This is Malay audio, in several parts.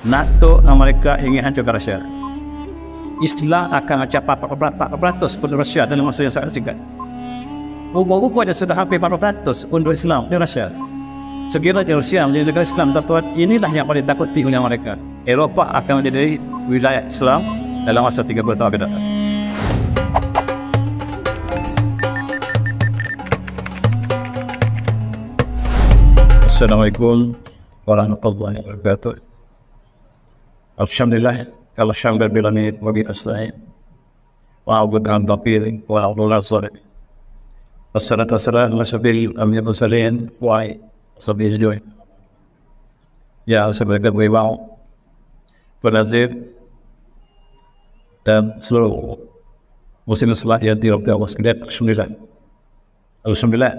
NATO tu mereka ingin hancurkan Rusia. Islam akan mencapai 40% penduduk Rusia dalam masa yang sangat singkat. Rupa-rupa dia sudah hampir 40% penduduk Islam di Rusia. Sekiranya Rusia menjadi negara Islam, tuan inilah yang paling takut di oleh mereka. Eropah akan menjadi wilayah Islam dalam masa 30 tahun ke depan. Assalamualaikum warahmatullahi wabarakatuh. Alhamdulillah kalau syambil bila ni wabi aslahin wa agudan dapir wa alul azharin Assalatu wassalamu ala sabil amin wa salin wa sabil joy Ya sabil kat wa wa penazir dan seluruh musim salat yang diri Allah sekalian Alhamdulillah Alhamdulillah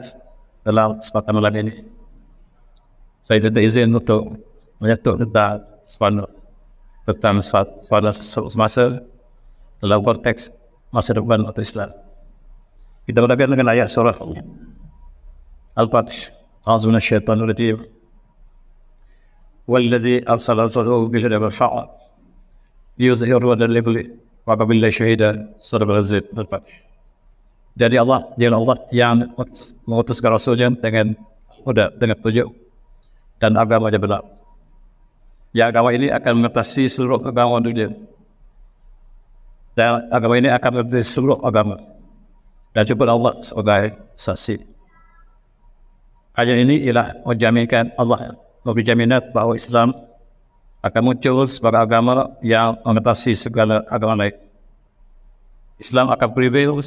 dalam sepatah malam ini saya tidak izin untuk menyatuk tentang sepanjang tentang suatu semasa dalam konteks masa depan atau Islam. Kita berdakwah dengan ayat surah Al-Fatih. Azmina syaitan ulatim. Walladhi arsal al-sahu bishadah bal-fa'a. Yuzahiru wa dalibli. Wa babillahi syuhidah. Surah Al-Zid. Al-Fatih. Jadi Allah, dia Allah yang mengutuskan Rasulnya dengan mudah dengan tujuh dan agama dia benar. Ya agama ini akan mengatasi seluruh agama dunia. Dan agama ini akan mengatasi seluruh agama. Dan cukup Allah sebagai saksi. Ayat ini ialah menjaminkan Allah memberi jaminan bahawa Islam akan muncul sebagai agama yang mengatasi segala agama lain. Islam akan prevail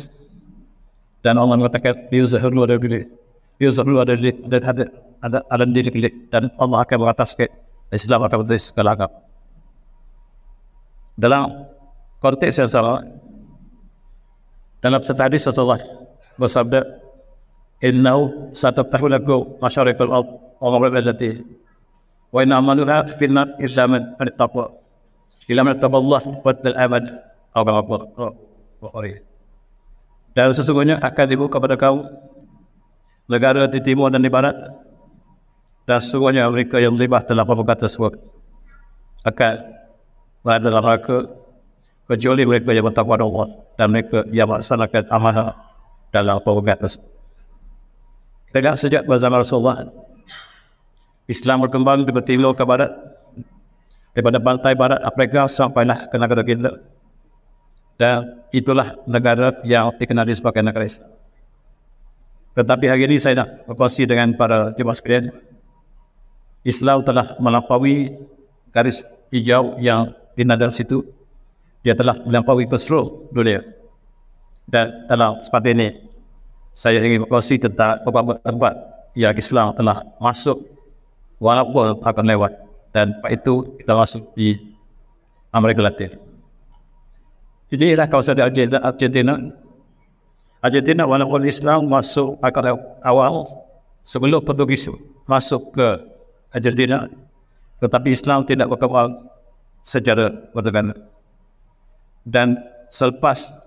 dan Allah mengatakan Dia zahiru ada diri. Dia zahiru ada diri. Ada Dan Allah akan mengataskan Islam akan berarti segala agama. Dalam konteks yang sama, dalam setadi Rasulullah bersabda, Innau satu tahun lagu masyarakat Allah, Allah berbeda Wa inna amaluha finna islamin anittaqwa. Ilam anittaqwa Allah, aman. amad, awam akbar. Bukhari. Dan sesungguhnya akan dibuka kepada kamu negara di timur dan di barat dan semuanya mereka yang terlibat dalam perbuatan tersebut akan berada dalam mereka kecuali mereka yang bertakwa Allah dan mereka yang melaksanakan amanah dalam perbuatan tersebut. Kita lihat sejak zaman Rasulullah Islam berkembang di timur ke barat daripada pantai barat Afrika sampailah ke negara kita dan itulah negara yang dikenali sebagai negara Islam. Tetapi hari ini saya nak berkongsi dengan para jemaah sekalian Islam telah melampaui garis hijau yang dinadal situ. Dia telah melampaui kesro dunia. Dan dalam seperti ini, saya ingin berkongsi tentang beberapa tempat yang Islam telah masuk walaupun akan lewat. Dan lepas itu, kita masuk di Amerika Latin. Ini adalah kawasan di Argentina. Argentina walaupun Islam masuk akan awal sebelum Portugis masuk ke aja tidak tetapi Islam tidak berkembang secara berdekatan. dan selepas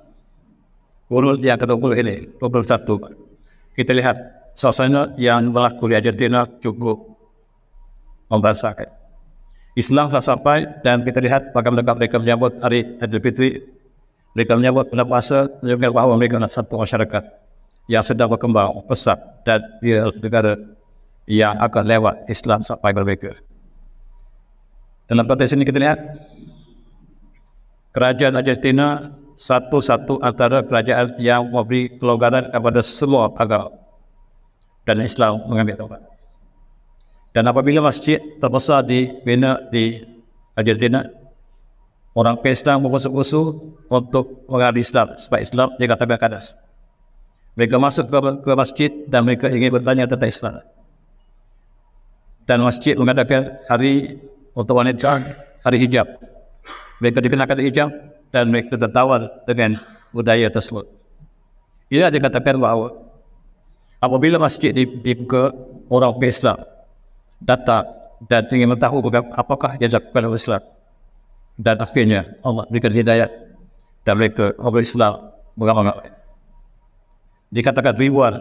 kurul yang ke-20 ini 21 kita lihat suasana yang berlaku di Argentina cukup membasakan Islam telah sampai dan kita lihat bagaimana mereka menyambut hari Aidilfitri mereka menyambut bulan puasa menunjukkan bahawa mereka adalah satu masyarakat yang sedang berkembang pesat dan dia negara yang akan lewat Islam sampai mereka. Dalam konteks ini kita lihat kerajaan Argentina satu-satu antara kerajaan yang memberi kelonggaran kepada semua agama dan Islam mengambil tempat. Dan apabila masjid terbesar di dibina di Argentina, orang pesta berusaha untuk mengambil Islam sebab Islam dia kata kadas. Mereka masuk ke, ke masjid dan mereka ingin bertanya tentang Islam dan masjid mengadakan hari untuk wanita hari hijab. Mereka dikenakan hijab dan mereka tertawa dengan budaya tersebut. Ini Ia dikatakan bahawa apabila masjid dibuka orang Islam datang dan ingin mengetahui apakah yang dilakukan oleh Islam dan akhirnya Allah berikan hidayah dan mereka orang Islam beramai Dikatakan riwan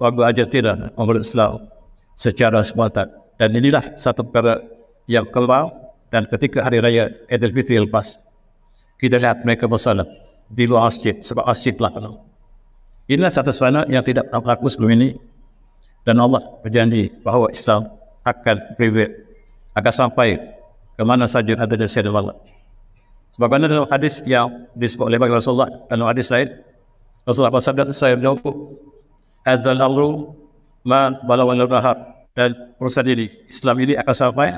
warga Argentina orang Islam secara spontan dan inilah satu perkara yang keluar dan ketika hari raya Idul Fitri lepas kita lihat mereka bersolat di luar masjid sebab masjid telah penuh. Inilah satu suara yang tidak pernah berlaku sebelum ini dan Allah berjanji bahawa Islam akan prevail akan sampai ke mana saja ada di sana Allah. Sebagaimana dalam hadis yang disebut oleh Baginda Rasulullah dan hadis lain Rasulullah bersabda saya menjawab Azza al-Amru ma balawan al dan perusahaan ini Islam ini akan sampai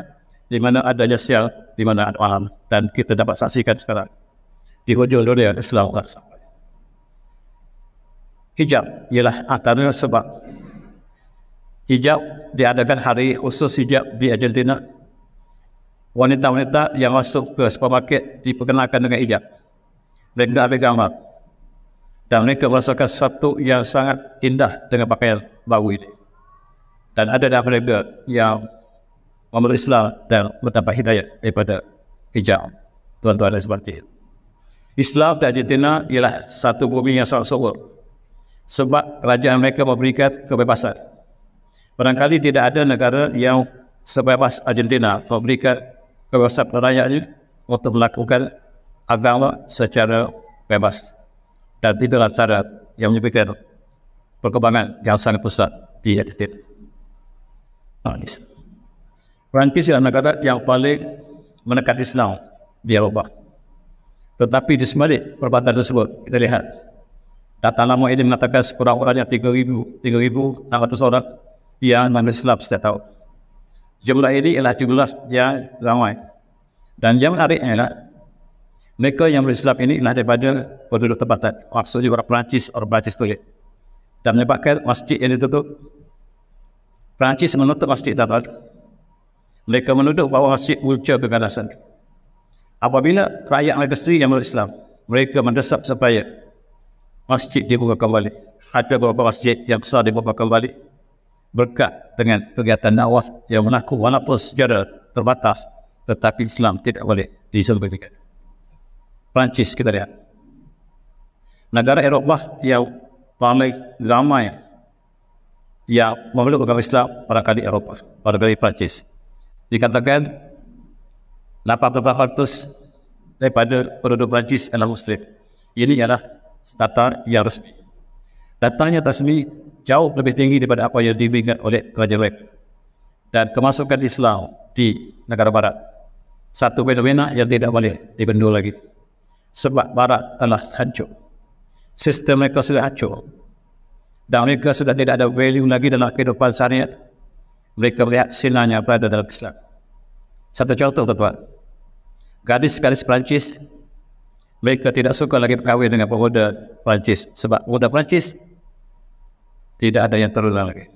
di mana adanya sial, di mana ada alam dan kita dapat saksikan sekarang di hujung dunia Islam akan sampai hijab ialah antara sebab hijab diadakan hari khusus hijab di Argentina wanita-wanita yang masuk ke supermarket diperkenalkan dengan hijab mereka ambil gambar dan mereka merasakan sesuatu yang sangat indah dengan pakaian baru ini dan ada dalam mereka yang memeluk Islam dan mendapat hidayah daripada hijab tuan-tuan dan seperti itu. Islam di Argentina ialah satu bumi yang sangat subur sebab kerajaan mereka memberikan kebebasan. Barangkali tidak ada negara yang sebebas Argentina memberikan kebebasan rakyatnya untuk melakukan agama secara bebas. Dan itulah cara yang menyebabkan perkembangan yang sangat besar di Argentina. Perancis ah, ni. Quran kata yang paling menekat Islam di Arabah. Tetapi di sebalik perbatan tersebut, kita lihat. Data lama ini mengatakan sekurang-kurangnya 3,000, 3,600 orang yang mengambil Islam setiap tahun. Jumlah ini ialah jumlah yang ramai. Dan yang menariknya ialah, mereka yang berislam ini adalah daripada penduduk tempatan. Maksudnya orang Perancis, orang Perancis tulis. Dan menyebabkan masjid yang ditutup Perancis menutup masjid Dadaab. Mereka menuduh bahawa masjid punca kegandasan. Apabila rakyat mereka sendiri yang menurut Islam, mereka mendesak supaya masjid dibuka kembali. Ada beberapa masjid yang besar dibuka kembali berkat dengan kegiatan nawaf yang berlaku walaupun secara terbatas tetapi Islam tidak boleh disembunyikan. Perancis kita lihat. Negara Eropah yang paling ramai yang memeluk agama Islam pada kali Eropa, pada kali Perancis. Dikatakan 88% daripada penduduk Perancis adalah Muslim. Ini adalah data yang resmi. Datanya resmi jauh lebih tinggi daripada apa yang diberikan oleh kerajaan mereka. Dan kemasukan Islam di negara Barat. Satu fenomena yang tidak boleh dibendul lagi. Sebab Barat telah hancur. Sistem mereka sudah hancur dan mereka sudah tidak ada value lagi dalam kehidupan syariat mereka melihat sinarnya berada dalam Islam satu contoh tuan-tuan gadis-gadis Perancis mereka tidak suka lagi berkahwin dengan pemuda Perancis sebab pemuda Perancis tidak ada yang turunan lagi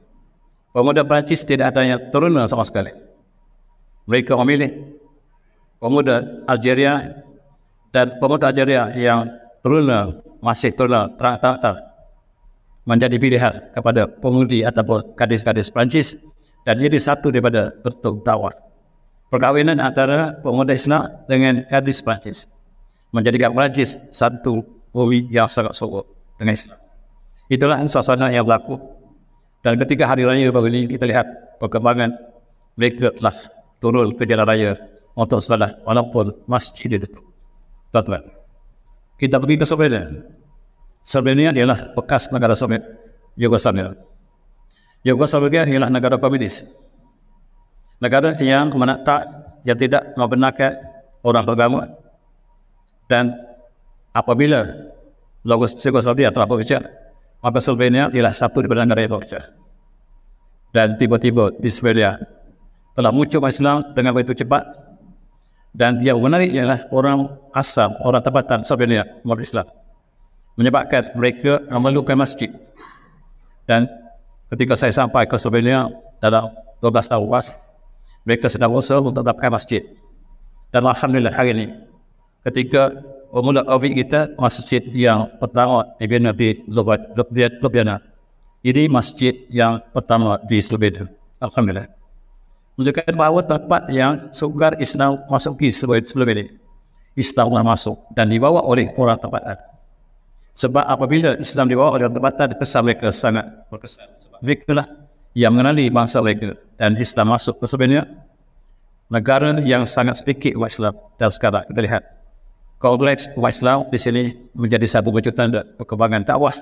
pemuda Perancis tidak ada yang turunan sama sekali mereka memilih pemuda Algeria dan pemuda Algeria yang turunan masih turunan terang-terang menjadi pilihan kepada pengundi ataupun kadis-kadis Perancis dan jadi satu daripada bentuk dakwah. Perkahwinan antara pemuda Islam dengan kadis Perancis menjadikan Perancis satu bumi yang sangat sokok dengan Islam. Itulah suasana yang berlaku. Dan ketika hari raya baru ini kita lihat perkembangan mereka telah turun ke jalan raya untuk sebalah walaupun masjid itu. Tuan-tuan, kita pergi ke sebelah Slovenia ialah bekas negara Soviet Yugoslavia. Yugoslavia ialah negara komunis. Negara yang mana tak yang tidak membenarkan orang beragama dan apabila logos Yugoslavia telah berkerja, maka Slovenia ialah satu daripada negara yang berkerja. Dan tiba-tiba di Slovenia telah muncul Islam dengan begitu cepat dan yang menarik ialah orang asam, orang tempatan Slovenia mengambil Islam menyebabkan mereka memerlukan masjid. Dan ketika saya sampai ke Slovenia dalam 12 tahun was, mereka sedang berusaha untuk dapatkan masjid. Dan Alhamdulillah hari ini, ketika mula COVID kita, masjid yang pertama dibina di Ljubljana. Ini masjid yang pertama di Slovenia. Alhamdulillah. Menunjukkan bahawa tempat yang sukar Islam masuk ke Slovenia. Islam telah masuk dan dibawa oleh orang tempatan. Sebab apabila Islam dibawa oleh tempatan, kesan mereka sangat berkesan. Sebab mereka lah yang mengenali bangsa mereka dan Islam masuk ke sebenarnya negara yang sangat sedikit umat Islam. Dan sekarang kita lihat kompleks umat Islam di sini menjadi satu kejutan dan perkembangan dakwah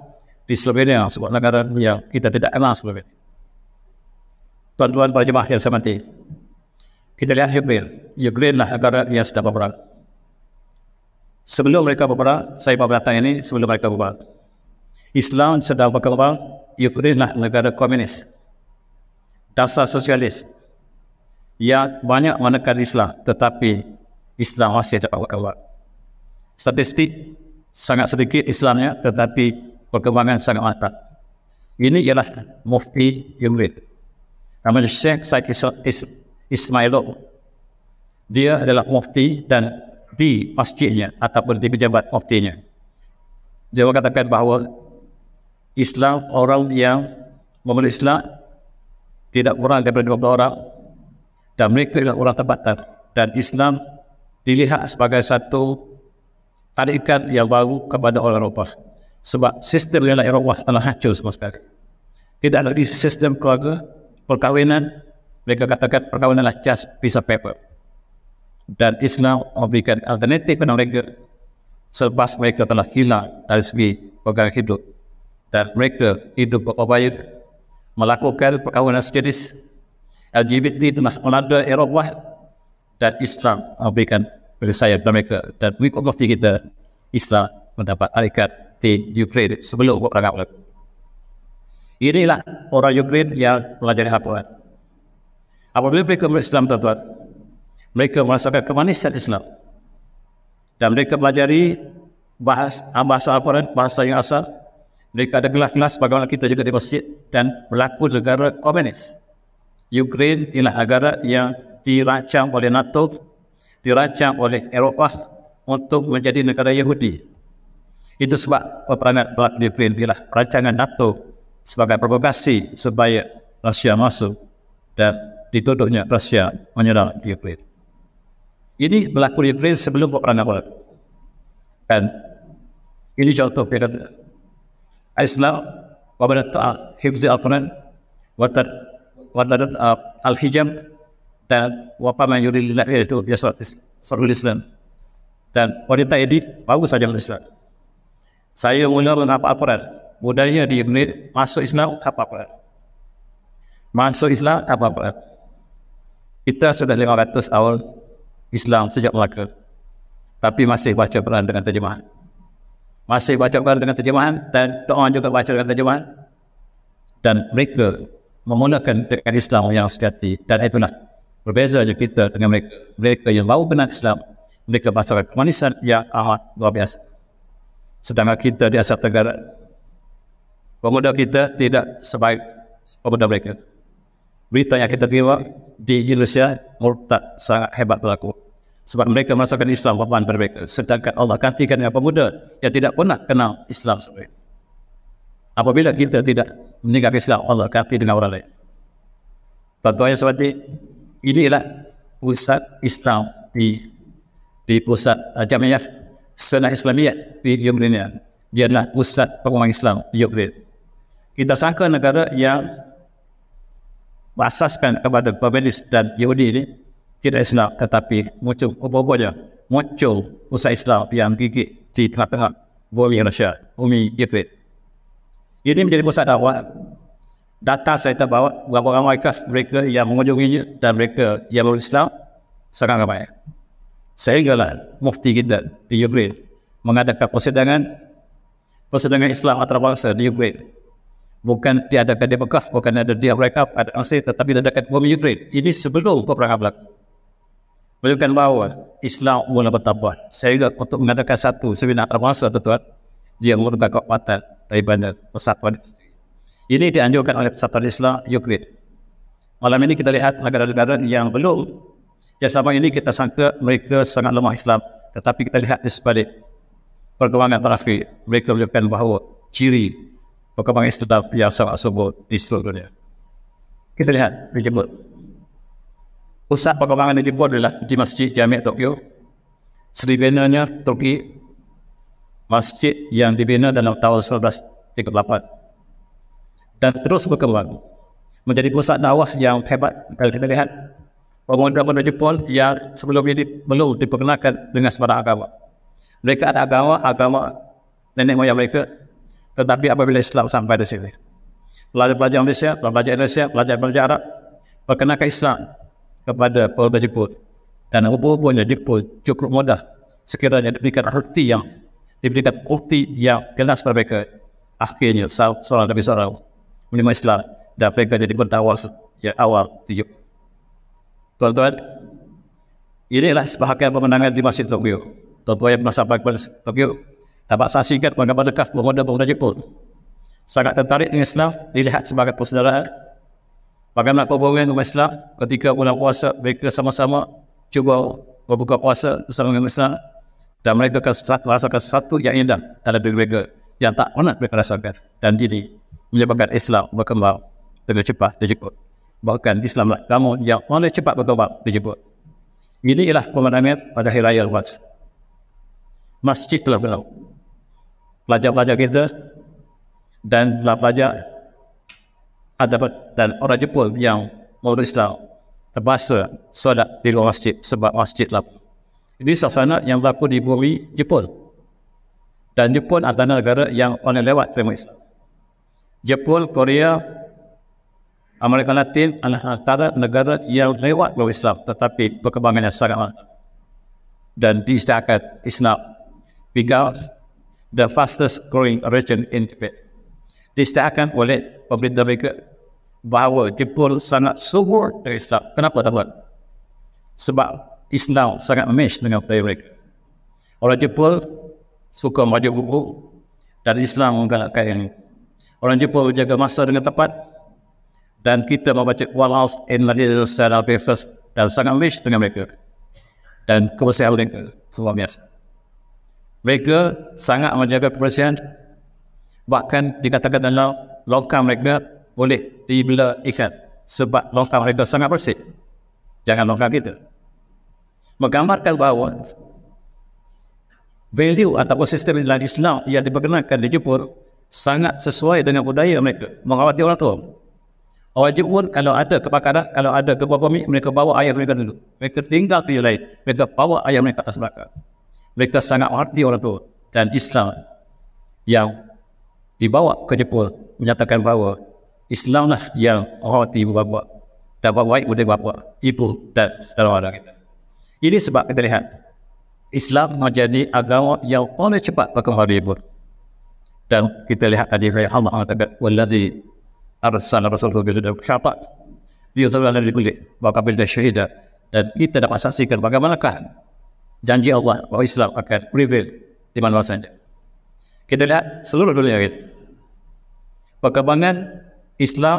di Slovenia sebuah negara yang kita tidak kenal sebelum Tuan-tuan para jemaah yang saya mati, kita lihat Ukraine. Ukraine lah negara yang sedang berperang sebelum mereka berperang, saya baru datang ini sebelum mereka berperang. Islam sedang berkembang, Ukraine lah negara komunis. Dasar sosialis. Ia banyak menekan Islam, tetapi Islam masih dapat berkembang. Statistik, sangat sedikit Islamnya, tetapi perkembangan sangat mantap. Ini ialah Mufti Yumrit. Nama Syekh Said Ismailov. Dia adalah Mufti dan di masjidnya ataupun di pejabat muftinya. Dia mengatakan bahawa Islam orang yang memeluk Islam tidak kurang daripada 20 orang dan mereka adalah orang tempatan dan Islam dilihat sebagai satu tarikan yang baru kepada orang Eropah sebab sistem yang Eropah telah hancur sama sekali. Tidak lagi sistem keluarga, perkahwinan, mereka katakan perkahwinan adalah just piece of paper dan Islam memberikan alternatif kepada mereka selepas mereka telah hilang dari segi pegangan hidup dan mereka hidup berpapayut melakukan perkahwinan sejenis LGBT telah melanda Eropah dan Islam memberikan perisaya kepada mereka dan mengikut mufti kita Islam mendapat tarikat di Ukraine sebelum perang berlaku inilah orang Ukraine yang mempelajari Al-Quran apabila mereka berislam tuan-tuan mereka merasakan kemanisan Islam dan mereka belajar bahasa ah, bahasa Al-Quran bahasa yang asal mereka ada kelas-kelas bagaimana kita juga di masjid dan berlaku negara komunis Ukraine ialah negara yang dirancang oleh NATO dirancang oleh Eropah untuk menjadi negara Yahudi itu sebab peperangan berlaku Ukraine ialah perancangan NATO sebagai provokasi supaya Rusia masuk dan dituduhnya Rusia menyerang Ukraine. Ini berlaku di Israel sebelum peperangan Arab. Kan? Ini contoh perkara itu. Islam, wabada ta'ah, hafiz al-Quran, wabada al-Hijam, dan wabada yuri lillahi, itu biasa surat Islam. Dan wanita ini, bagus saja menurut Islam. Saya mula menghafal Al-Quran. Mudahnya di Ibnil, masuk Islam, apa al Masuk Islam, apa al Kita sudah 500 tahun Islam sejak Melaka. Tapi masih baca Quran dengan terjemahan. Masih baca Quran dengan terjemahan dan doa juga baca dengan terjemahan. Dan mereka memulakan dengan Islam yang sejati dan itulah berbezanya kita dengan mereka. Mereka yang baru benar Islam, mereka masyarakat kemanisan yang amat luar biasa. Sedangkan kita di Asia Tenggara, pemuda kita tidak sebaik pemuda mereka berita yang kita terima di Indonesia murtad sangat hebat berlaku sebab mereka merasakan Islam beban pada mereka sedangkan Allah gantikan dengan pemuda yang tidak pernah kenal Islam sendiri apabila kita tidak meninggalkan Islam Allah ganti dengan orang lain tuan-tuan yang seperti inilah pusat Islam di di pusat uh, jamiah Sunnah Islamiyah di Yogyakarta dia adalah pusat pengumuman Islam di Yogyakarta kita sangka negara yang berasaskan kepada Babelis dan Yahudi ini tidak Islam tetapi muncul obo-obonya muncul usaha Islam yang gigit di tengah-tengah bumi Rusia, bumi Ukraine. Ini menjadi pusat dakwah. Data saya terbawa beberapa orang mereka, mereka yang mengunjunginya dan mereka yang berusaha Islam sangat ramai. Sehinggalah mufti kita di Ukraine mengadakan persidangan persidangan Islam antarabangsa di Ukraine bukan diadakan di Mekah, bukan ada di Afrika, ada Asia, tetapi ada di bumi Ukraine. Ini sebelum perang berlaku. Menunjukkan bahawa Islam mula bertambah. Saya ingat untuk mengadakan satu seminar termasa tu tuan, dia menggunakan kekuatan daripada persatuan Ini dianjurkan oleh persatuan Islam Ukraine. Malam ini kita lihat negara-negara yang belum yang sama ini kita sangka mereka sangat lemah Islam. Tetapi kita lihat di sebalik perkembangan terakhir, mereka menunjukkan bahawa ciri perkembangan istilah yang sama sebut di seluruh dunia. Kita lihat di Jepun. Pusat pengembangan di Jepun adalah di Masjid Jamek Tokyo. Seri binanya Turki. Masjid yang dibina dalam tahun 1938. Dan terus berkembang. Menjadi pusat dakwah yang hebat. Kalau kita lihat pemuda-pemuda Jepun yang sebelum ini belum diperkenalkan dengan sebarang agama. Mereka ada agama, agama nenek moyang mereka tetapi apabila Islam sampai di sini. Pelajar-pelajar Malaysia, pelajar Indonesia, pelajar-pelajar Arab perkenalkan Islam kepada pelbagai Jepun. Dan apa-apa Jepun cukup mudah sekiranya diberikan bukti yang diberikan bukti yang jelas kepada mereka akhirnya seorang dari seorang menerima Islam dan mereka jadi pentawas yang awal di Jepun. tuan ini inilah sebahagian pemenangan di Masjid Tokyo. Tuan-tuan yang pernah sampai ke Tokyo, dapat saksikan bagaimana kaf pemuda pemuda Jepun sangat tertarik dengan Islam dilihat sebagai persaudaraan bagaimana hubungan umat Islam ketika bulan puasa mereka sama-sama cuba berbuka puasa bersama dengan Islam dan mereka akan merasakan sesuatu yang indah dalam diri mereka yang tak pernah mereka rasakan dan ini menyebabkan Islam berkembang dengan cepat di Jepun bahkan Islam lah, kamu yang paling cepat berkembang di Jepun ini ialah pemandangan pada Hari Raya Masjid telah berlaku pelajar-pelajar kita dan lah pelajar adabat dan orang Jepun yang mengurus Islam terpaksa solat di luar masjid sebab masjid lap. Ini suasana yang berlaku di bumi Jepun. Dan Jepun antara negara yang paling lewat terima Islam. Jepun, Korea, Amerika Latin adalah antara negara yang lewat bawah Islam tetapi perkembangannya sangat mantap. Dan diistiakan Islam. Because the fastest growing region in Tibet. Disediakan oleh pemerintah mereka bahawa Jepun sangat subur dari Islam. Kenapa tuan? Sebab Islam sangat match dengan budaya mereka. Orang Jepun suka maju buku dan Islam menggalakkan yang Orang Jepun menjaga masa dengan tepat dan kita membaca Wallahs in Ladil Sadal Bifas dan sangat match dengan mereka. Dan kebersihan mereka luar biasa mereka sangat menjaga kebersihan bahkan dikatakan dalam longkang mereka boleh dibela ikan sebab longkang mereka sangat bersih jangan longkang kita menggambarkan bahawa value atau sistem dalam Islam yang diperkenalkan di Jepun sangat sesuai dengan budaya mereka mengawati orang tua orang Jepun kalau ada kebakaran kalau ada kebawa mereka bawa ayah mereka dulu mereka tinggal ke yang lain mereka bawa ayah mereka atas belakang mereka sangat hati orang tu dan Islam yang dibawa ke Jepul menyatakan bahawa Islamlah yang hati ibu bapa dan buat baik kepada bapa, ibu dan orang kita. Ini sebab kita lihat Islam menjadi agama yang paling cepat berkembang ibu Dan kita lihat tadi Allah Allah mengatakan wallazi arsal rasulahu bil hudaw syafa bi yusallu ala al-kulli wa qabil dan kita dapat saksikan bagaimanakah janji Allah bahawa Islam akan prevail di mana-mana saja. Kita lihat seluruh dunia ini. Perkembangan Islam,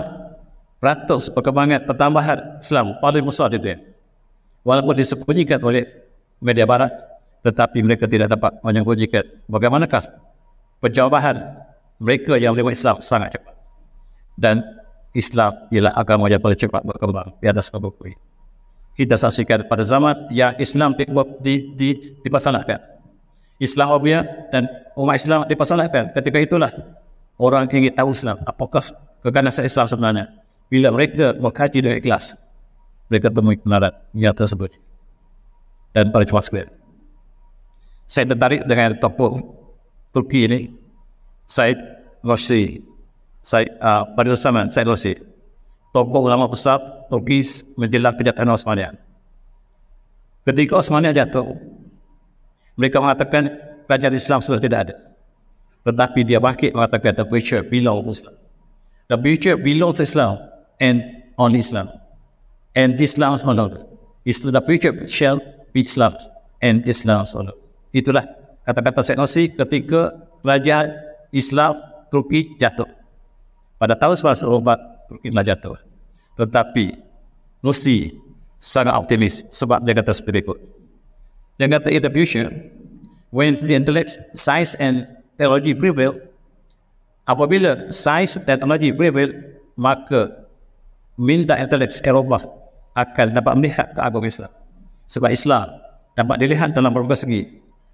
peratus perkembangan pertambahan Islam paling besar itu. Walaupun disembunyikan oleh media barat, tetapi mereka tidak dapat menyembunyikan bagaimanakah penjawaban mereka yang menerima Islam sangat cepat. Dan Islam ialah agama yang paling cepat berkembang di atas kebukuan kita saksikan pada zaman yang Islam di, di, di, dipersalahkan. Islam Obia dan umat Islam dipasalahkan. Ketika itulah orang ingin tahu Islam. Apakah keganasan Islam sebenarnya? Bila mereka mengkaji dengan ikhlas, mereka temui penarat yang tersebut. Dan pada Jumat sekalian. Saya tertarik dengan tokoh Turki ini, Said Rosi, Said, uh, pada zaman Said Rosi tokoh ulama besar Turki menjelang kejatuhan Osmaniyah. Ketika Osmaniyah jatuh, mereka mengatakan kerajaan Islam sudah tidak ada. Tetapi dia bangkit mengatakan the future belongs to Islam. The future belongs to Islam and only Islam. And this Islam is not It's the future shall be Islam and Islam is Itulah kata-kata Syed Nasi ketika kerajaan Islam Turki jatuh. Pada tahun 1944, mungkinlah jatuh. Tetapi Nusi sangat optimis sebab dia kata seperti itu. Dia kata in the future, when the intellect, science and technology prevail, apabila science dan technology prevail, maka minta intellect Eropah akan dapat melihat ke agama Islam. Sebab Islam dapat dilihat dalam berbagai segi.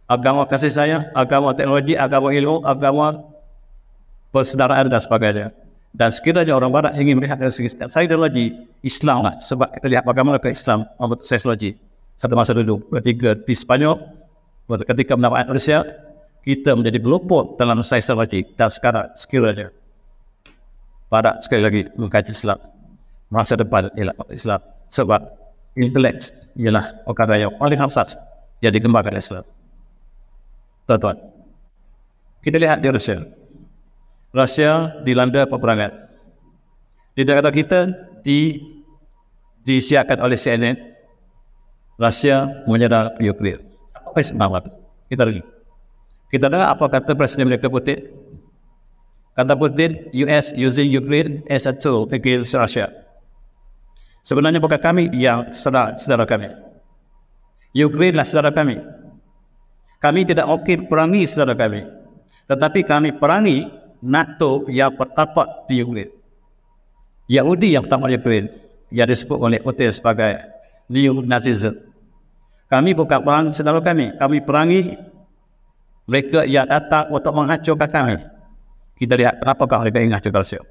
Agama kasih sayang, agama teknologi, agama ilmu, agama persedaraan dan sebagainya. Dan sekiranya orang barat ingin melihat dari segi lagi Islam lah. Sebab kita lihat bagaimana ke Islam membentuk seismologi Satu masa dulu, ketiga di Spanyol Ketika mendapatkan Rusia Kita menjadi berluput dalam seismologi Dan sekarang sekiranya Barat sekali lagi mengkaji Islam Masa depan ialah Islam Sebab intelek ialah perkara yang paling hasat Yang dikembangkan Islam Tuan-tuan Kita lihat di Rusia Rusia dilanda peperangan. Di daerah kita di disiarkan oleh CNN Rusia menyerang Ukraine. Apa yang sebab Kita lagi. Kita dengar apa kata Presiden Amerika Putin? Kata Putin, US using Ukraine as a tool against Russia. Sebenarnya bukan kami yang serang saudara kami. Ukraine lah saudara kami. Kami tidak mungkin perangi saudara kami. Tetapi kami perangi NATO yang pertama di Ukraine. Yahudi yang pertama di Ukraine yang disebut oleh Putin sebagai neo Nazism. Kami bukan perang saudara kami. Kami perangi mereka yang datang untuk menghancurkan kami. Kita lihat kenapa kau mereka ingat cerita Rusia.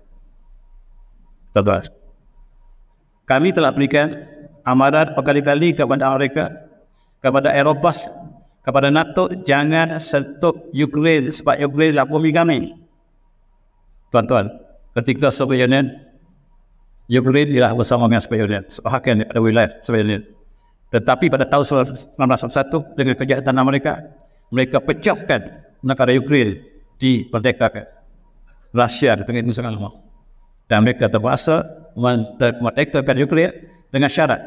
tuan Kami telah berikan amaran berkali-kali kepada Amerika, kepada Eropah, kepada NATO, jangan sentuh Ukraine sebab Ukraine adalah bumi kami. Tuan-tuan, ketika Soviet Union, Ukraine ialah bersama dengan Soviet Union. Sebahagian daripada wilayah Soviet Union. Tetapi pada tahun 1991, dengan kejahatan Amerika, mereka pecahkan negara Ukraine di diperdekakan. Rusia di tengah itu sangat lama. Dan mereka terpaksa memerdekakan Ukraine dengan syarat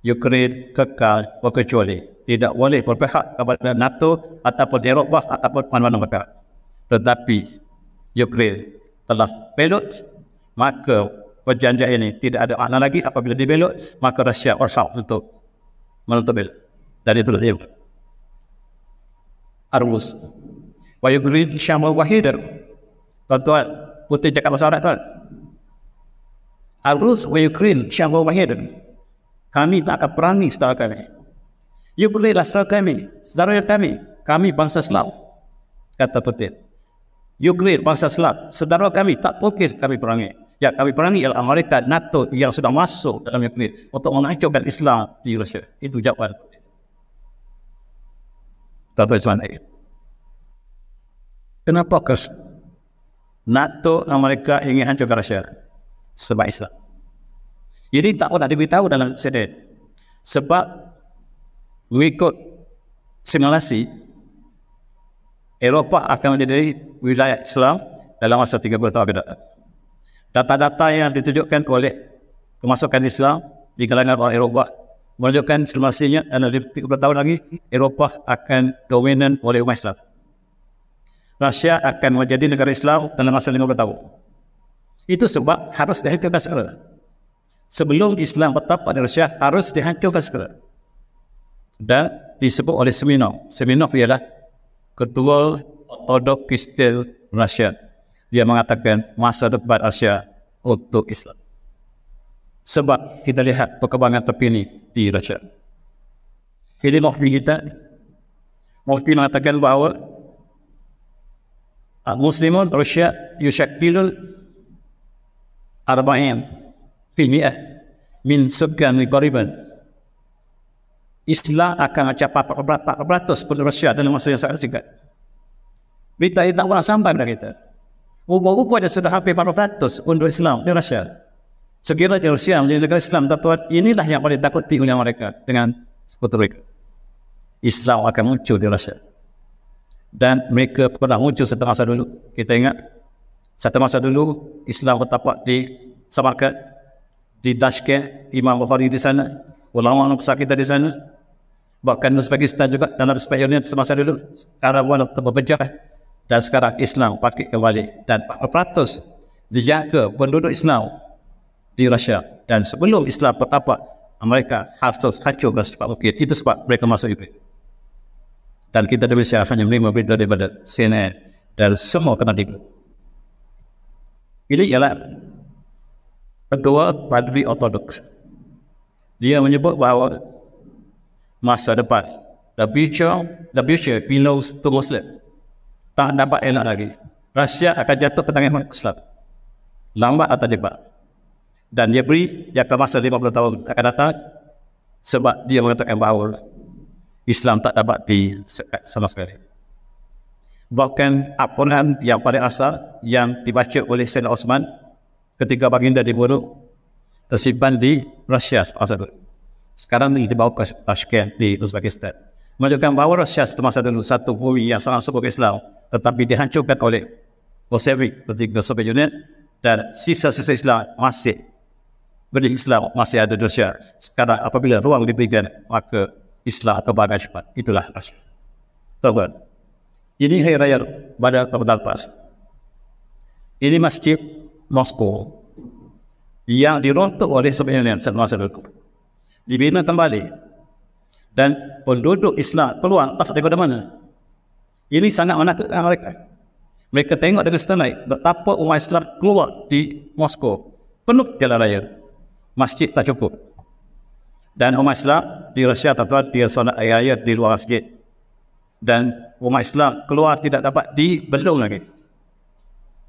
Ukraine kekal berkecuali. Tidak boleh berpihak kepada NATO ataupun Eropah ataupun mana-mana mereka. Tetapi Ukraine telah belot maka perjanjian ini tidak ada makna lagi apabila dibelot maka Rusia bersiap untuk menutup belot dan itu dia Arus wa Ukraine syamul wahidar tuan-tuan putih cakap bahasa Arab tuan Arus wa Ukraine syamul wahidar kami tak akan perangi saudara kami Ukraine lah saudara kami saudara kami kami bangsa Slav kata putih Ukraine, bangsa Slav, saudara kami tak mungkin kami perangai. Ya, kami perangi ialah Amerika, NATO yang sudah masuk dalam Ukraine untuk menghancurkan Islam di Rusia. Itu jawapan. Tata cuman lagi. Kenapa ke NATO Amerika ingin hancurkan Rusia sebab Islam? Jadi tak pernah diberitahu dalam sedet. Sebab mengikut simulasi Eropah akan menjadi wilayah Islam dalam masa 30 tahun ke depan. Data-data yang ditunjukkan oleh kemasukan Islam di kalangan orang Eropah menunjukkan semestinya dalam 30 tahun lagi Eropah akan dominan oleh umat Islam. Rusia akan menjadi negara Islam dalam masa 50 tahun. Itu sebab harus dihancurkan segera. Sebelum Islam tetap pada Rusia harus dihancurkan segera. Dan disebut oleh Seminov. Seminov ialah Ketua Otodok Kristen Rusia. Dia mengatakan masa depan Asia untuk Islam. Sebab kita lihat perkembangan terpini di Rusia. Jadi Mufti kita, Mufti mengatakan bahawa ah, Muslimun Rusia yusyakilul arba'in fi min sukan qariban Islam akan mencapai 40% penduduk Rusia dalam masa yang sangat singkat. Berita ini tak pernah sampai pada kita. Rupa-rupa dia sudah hampir 40% penduduk Islam di Rusia. Sekiranya di Rusia menjadi negara Islam, tuan inilah yang boleh takuti oleh mereka dengan sekutu mereka. Islam akan muncul di Rusia. Dan mereka pernah muncul satu masa dulu. Kita ingat, satu masa dulu Islam bertapak di Samarkand, di Dashkent, Imam Bukhari di sana, ulama-ulama besar kita di sana, bahkan Uzbekistan juga dalam sepanjang sepanjangnya semasa dulu sekarang walau terpecah eh. dan sekarang Islam pakai kembali dan 400 dijaga penduduk Islam di Rusia dan sebelum Islam bertapak mereka harus kacau ke sebab mungkin itu sebab mereka masuk itu dan kita di Malaysia hanya menerima berita daripada CNN dan semua kena tiba ini ialah kedua padri ortodoks dia menyebut bahawa masa depan. The future, the future belongs to Muslim. Tak dapat elak lagi. Rusia akan jatuh ke tangan Islam. Lambat atau cepat. Dan dia beri, dia akan masa 50 tahun akan datang sebab dia mengatakan bahawa Islam tak dapat di sama sekali. Bahkan al yang paling asal yang dibaca oleh Sayyidina Osman ketika baginda dibunuh tersimpan di Rusia masa dulu sekarang ini dibawa ke Tashkent di Uzbekistan. Menunjukkan bahawa Rusia satu masa dulu satu bumi yang sangat subuh Islam tetapi dihancurkan oleh Bolshevik ketika Soviet Union dan sisa-sisa Islam masih beri Islam masih ada di Rusia. Sekarang apabila ruang diberikan maka Islam kepada cepat. Itulah Rusia. Tuan-tuan, ini hari raya pada tahun lepas. Ini masjid Moskow yang dirontok oleh Soviet Union satu masa dulu dibina kembali dan penduduk Islam keluar tak tahu daripada mana ini sangat menakutkan mereka mereka tengok dengan setanai. betapa umat Islam keluar di Moskow penuh jalan raya masjid tak cukup dan umat Islam di Rusia tuan dia solat ayat-ayat di luar masjid dan umat Islam keluar tidak dapat di bendung lagi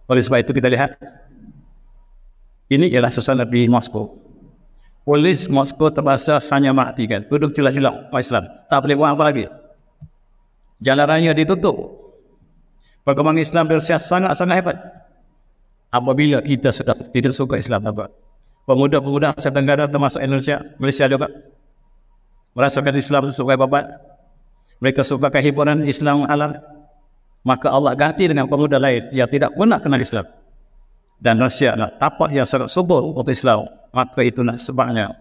oleh sebab itu kita lihat ini ialah sesuatu di Moskow polis Moskow terpaksa hanya matikan Duduk jelas-jelas orang Islam tak boleh buat apa lagi jalan raya ditutup perkembangan Islam di sangat-sangat hebat apabila kita sudah tidak suka Islam apa pemuda-pemuda Asia Tenggara termasuk Indonesia Malaysia juga merasakan Islam sebagai babat mereka suka kehiburan Islam alam maka Allah ganti dengan pemuda lain yang tidak pernah kenal Islam dan nasihatlah tapak yang sangat subur waktu Islam maka itulah sebabnya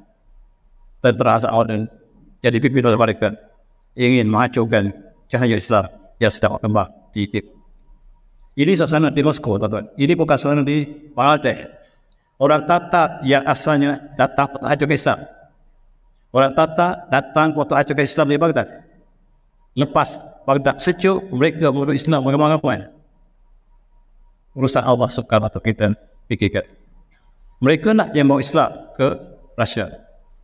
tentera Hazar Aden jadi pimpin oleh mereka ingin menghancurkan cahaya Islam yang sedang berkembang di Egypt. Ini suasana di Moskow, tuan-tuan. Ini bukan suasana di Baldeh. Orang Tatar yang asalnya datang untuk hancur Islam. Orang Tatar datang untuk hancur Islam di Baghdad. Lepas Baghdad sejuk, mereka menurut Islam mengamalkan urusan Allah subhanahu atau kita fikirkan. Mereka nak yang bawa Islam ke Rusia.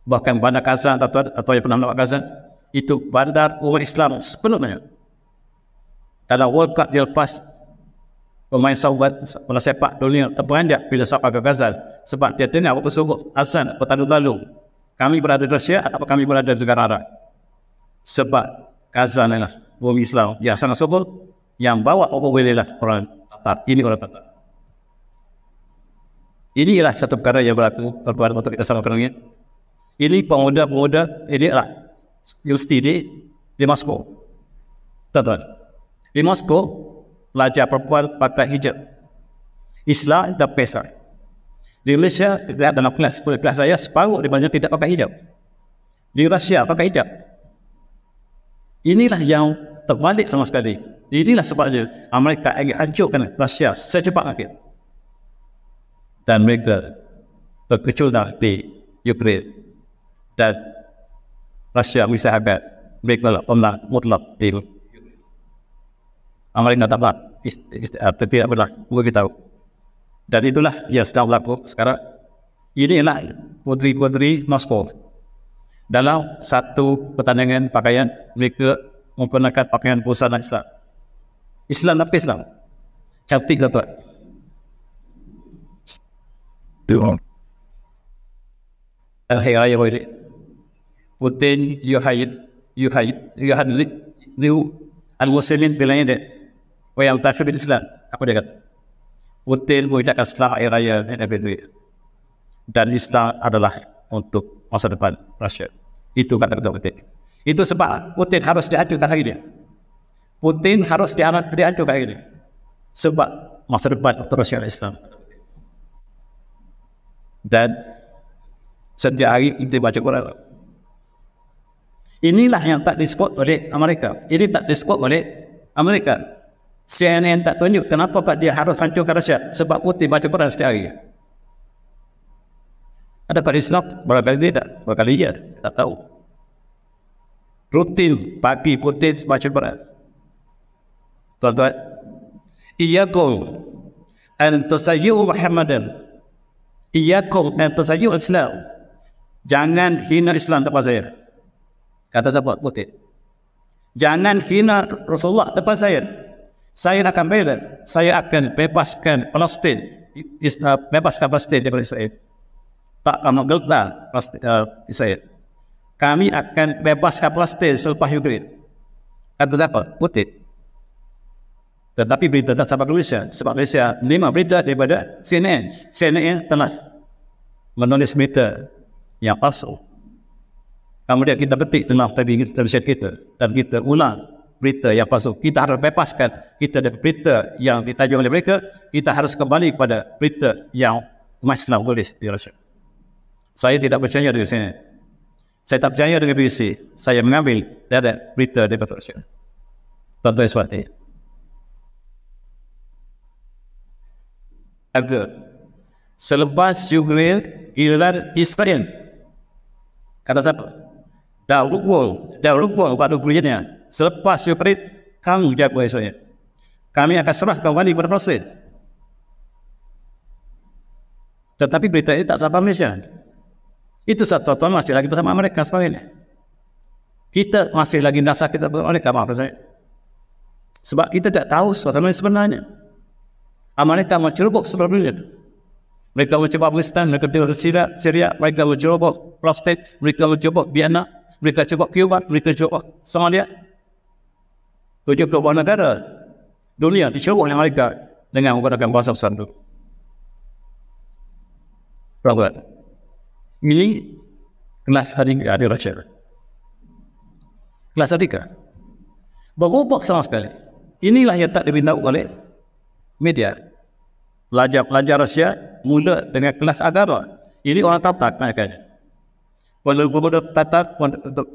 Bahkan bandar Kazan, atau tahu, yang pernah melawat Kazan, itu bandar umat Islam sepenuhnya. Dalam World Cup dia lepas, pemain sahabat, bola sepak dunia terperanjak bila sahabat ke Kazan. Sebab dia tanya waktu subuh, Hassan, petani lalu, kami berada di Rusia atau kami berada di negara Arab? Sebab Kazan adalah bumi Islam yang sangat subuh, yang bawa apa bolehlah orang lah tak. Ini orang tak. Ini ialah satu perkara yang berlaku tuan-tuan untuk kita sama kenalnya. Ini pemuda-pemuda ini adalah Yusti di, di Moscow. Tuan-tuan. Di Moskow pelajar perempuan pakai hijab. Islam dan pesta. Di Malaysia, kita dalam kelas, kelas saya separuh di banyak tidak pakai hijab. Di Rusia pakai hijab. Inilah yang terbalik sama sekali. Inilah sebabnya Amerika ah, ingin hancurkan Rusia secepat mungkin. Dan mereka terkecil di Ukraine. Dan Rusia misalnya hebat. Mereka lah pemenang mutlak di Ukraine. Amerika tak pelak. Ah, tapi tidak pernah. Mungkin kita tahu. Dan itulah yang sedang berlaku sekarang. Ini adalah putri-putri Moskow. Dalam satu pertandingan pakaian, mereka menggunakan pakaian busana Islam. Islam apa Islam? Cantik tak lah, tuan? Tuan. Al-Hayraya Wairi. Putin, Yuhayid, Yuhayid, Yuhadlik, Niu, Al-Muslimin bilangnya dia. Wa oh, yang takhibin Islam. Apa dia kata? Putin mengucapkan selah air raya dan Islam adalah untuk masa depan Rasyid. Itu kata-kata Putin. -kata. Itu sebab Putin harus dihancurkan hari ini. Putin harus dihancurkan hari ini. Sebab masa depan terus yang Islam. Dan setiap hari kita baca Quran. Inilah yang tak disebut oleh Amerika. Ini tak disebut oleh Amerika. CNN tak tunjuk kenapa kat dia harus hancurkan Rusia sebab Putin baca Quran setiap hari. Ada kali Islam berapa kali tidak? Berapa kali ya? Tak tahu rutin pagi rutin macam mana? Tuan-tuan, iyakum an tasayyu Muhammadan. Iyakum an tasayyu Islam. Jangan hina Islam depan saya. Kata siapa? Putin. Jangan hina Rasulullah depan saya. Saya akan bela. Saya akan bebaskan Palestin. Uh, bebaskan Palestin daripada Israel. Tak kamu gelta Palestin uh, Israel kami akan bebas kapal selepas Ukraine. Kata apa? Putih. Tetapi berita tak sampai Malaysia. Sebab Malaysia menerima berita daripada CNN. CNN telah menulis berita yang palsu. Kemudian kita petik tentang tadi televisyen kita dan kita ulang berita yang palsu. Kita harus bebaskan kita dari berita yang ditajuk oleh mereka. Kita harus kembali kepada berita yang masih telah tulis di Rusia. Saya tidak percaya dengan CNN. Saya tak percaya dengan PC. Saya mengambil ada berita di Kota Tentu Tuan-tuan Abdul. Selepas Ukraine, giliran Israel. Kata siapa? Daruk Wong. Daruk Wong pada kerjanya. Selepas Ukraine, kamu jaga esoknya. Kami akan serah wani kepada Rusia. Tetapi berita ini tak sampai Malaysia. Itu satu tahun masih lagi bersama mereka sebagainya. Kita masih lagi rasa kita bersama mereka, maaf saya. Sebab kita tidak tahu suasana yang sebenarnya. Amerika mencerobok sebelum Mereka mencoba Pakistan, mereka mencoba Syria, Syria, mereka mencoba Prostate, mereka mencoba Vienna, mereka mencoba Cuba, mereka mencoba Somalia. Tujuh kebuah negara dunia dicerobok oleh Amerika dengan menggunakan bahasa pesan itu. Terima kasih ini kelas hari hari Rachel. Kelas hari kan? Berubah sama sekali. Inilah yang tak diberitahu oleh media. Pelajar-pelajar Rusia mula dengan kelas agama. Ini orang Tatar kenaikannya. Kan? Walau gubernur Tatar,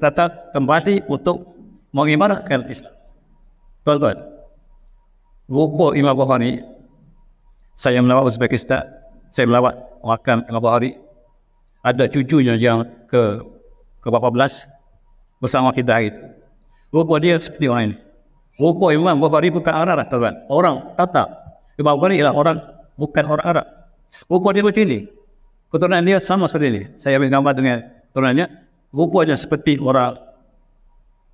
Tatar kembali untuk mengimarahkan Islam. Tuan-tuan, Rupa Imam bahari. saya melawat Uzbekistan, saya melawat makan Imam bahari ada cucunya yang ke ke bapa belas bersama kita itu. Rupa dia seperti orang ini. Rupa Imam Bukhari bukan Arab lah tuan. Orang tata. Imam Bukhari ialah orang bukan orang Arab. Rupa dia macam ini. Keturunan dia sama seperti ini. Saya ambil gambar dengan keturunannya. dia seperti orang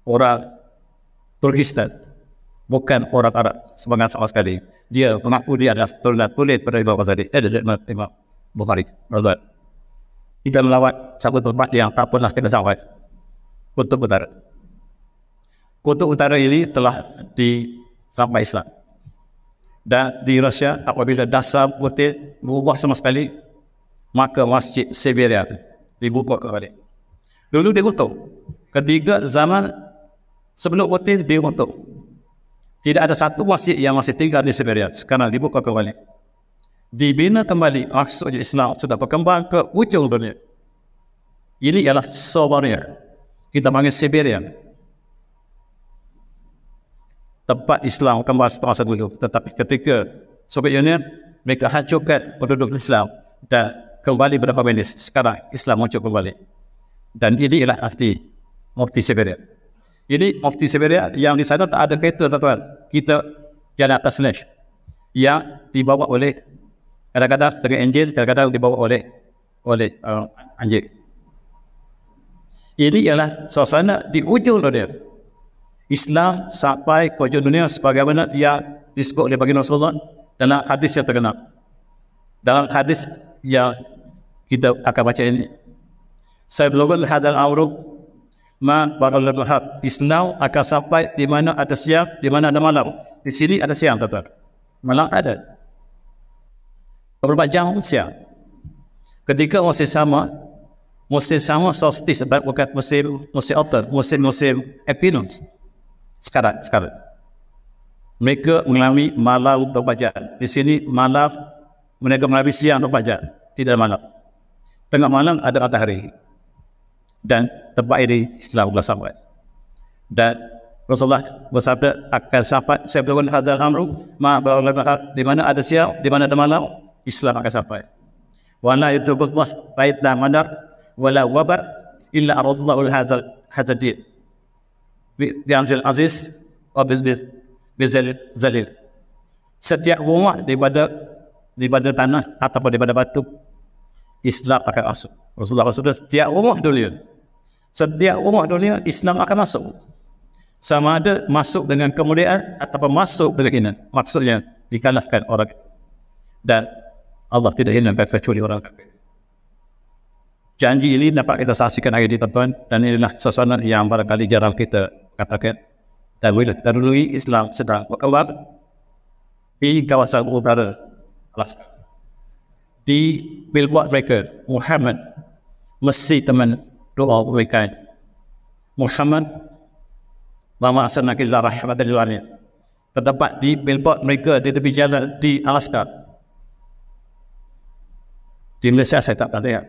orang Turkistan. Bukan orang Arab. Semangat sama sekali. Dia mengaku dia adalah keturunan tulis pada Imam Bukhari. Eh, dia, dia, Imam Bukhari. Radulat tidak melawat satu tempat yang tak pernah kita sampai. Kutub Utara. Kutub Utara ini telah di sampai Islam. Dan di Rusia apabila dasar putih berubah sama sekali, maka masjid Siberia dibuka kembali. Dulu dia kutub. Ketiga zaman sebelum putih dia kutub. Tidak ada satu masjid yang masih tinggal di Siberia. Sekarang dibuka kembali dibina kembali maksudnya Islam sudah berkembang ke ujung dunia. Ini ialah Siberia. Kita panggil Siberia. Tempat Islam kembali setengah satu dulu. Tetapi ketika Soviet Union, mereka hancurkan penduduk Islam dan kembali pada komunis. Sekarang Islam muncul kembali. Dan ini ialah arti Mufti Siberia. Ini Mufti Siberia yang di sana tak ada kereta, tuan-tuan. Kita jalan atas lift yang dibawa oleh kadang-kadang dengan enjin, kadang-kadang dibawa oleh oleh uh, anjing. Ini ialah suasana di ujung dunia. Islam sampai ke ujung dunia sebagaimana ia disebut oleh baginda Rasulullah dalam hadis yang terkenal. Dalam hadis yang kita akan baca ini. Saya belum hadal amru ma barul lahat. Islam akan sampai di mana ada siang, di mana ada malam. Di sini ada siang, tuan-tuan. Malam ada. Berapa jam usia? Ketika musim sama, musim sama solstice sebab bukan musim musim autumn, musim musim equinox. Sekarang, sekarang. Mereka mengalami malam berpajak. Di sini malam, mereka mengalami siang berpajak. Tidak malam. Tengah malam ada matahari. Dan tempat ini istilah telah sampai. Dan Rasulullah bersabda akan sampai. Saya berkata, Hadal Amru, ma'abawal di mana ada siang, di mana ada malam. Islam akan sampai. Wala yutubullah bait la madar wala wabar illa aradallahu hadzal hadzadin. Bi anzil aziz wa biz biz zalil. Setiap rumah daripada daripada tanah atau daripada batu Islam akan masuk. Rasulullah bersabda setiap rumah dunia setiap rumah dunia Islam akan masuk. Sama ada masuk dengan kemuliaan ataupun masuk dengan kehinaan. Maksudnya dikalahkan orang dan Allah tidak ingin kecuali orang kafir. Janji ini dapat kita saksikan hari di tuan-tuan dan inilah sesuatu yang barangkali jarang kita katakan dan bila kita Islam sedang berkembang di kawasan utara Alaska di billboard mereka Muhammad mesti teman doa mereka Muhammad Mama Asana Kizlah Rahmatullahi Alamin terdapat di billboard mereka di tepi jalan di Alaska di Malaysia saya tak pernah lihat.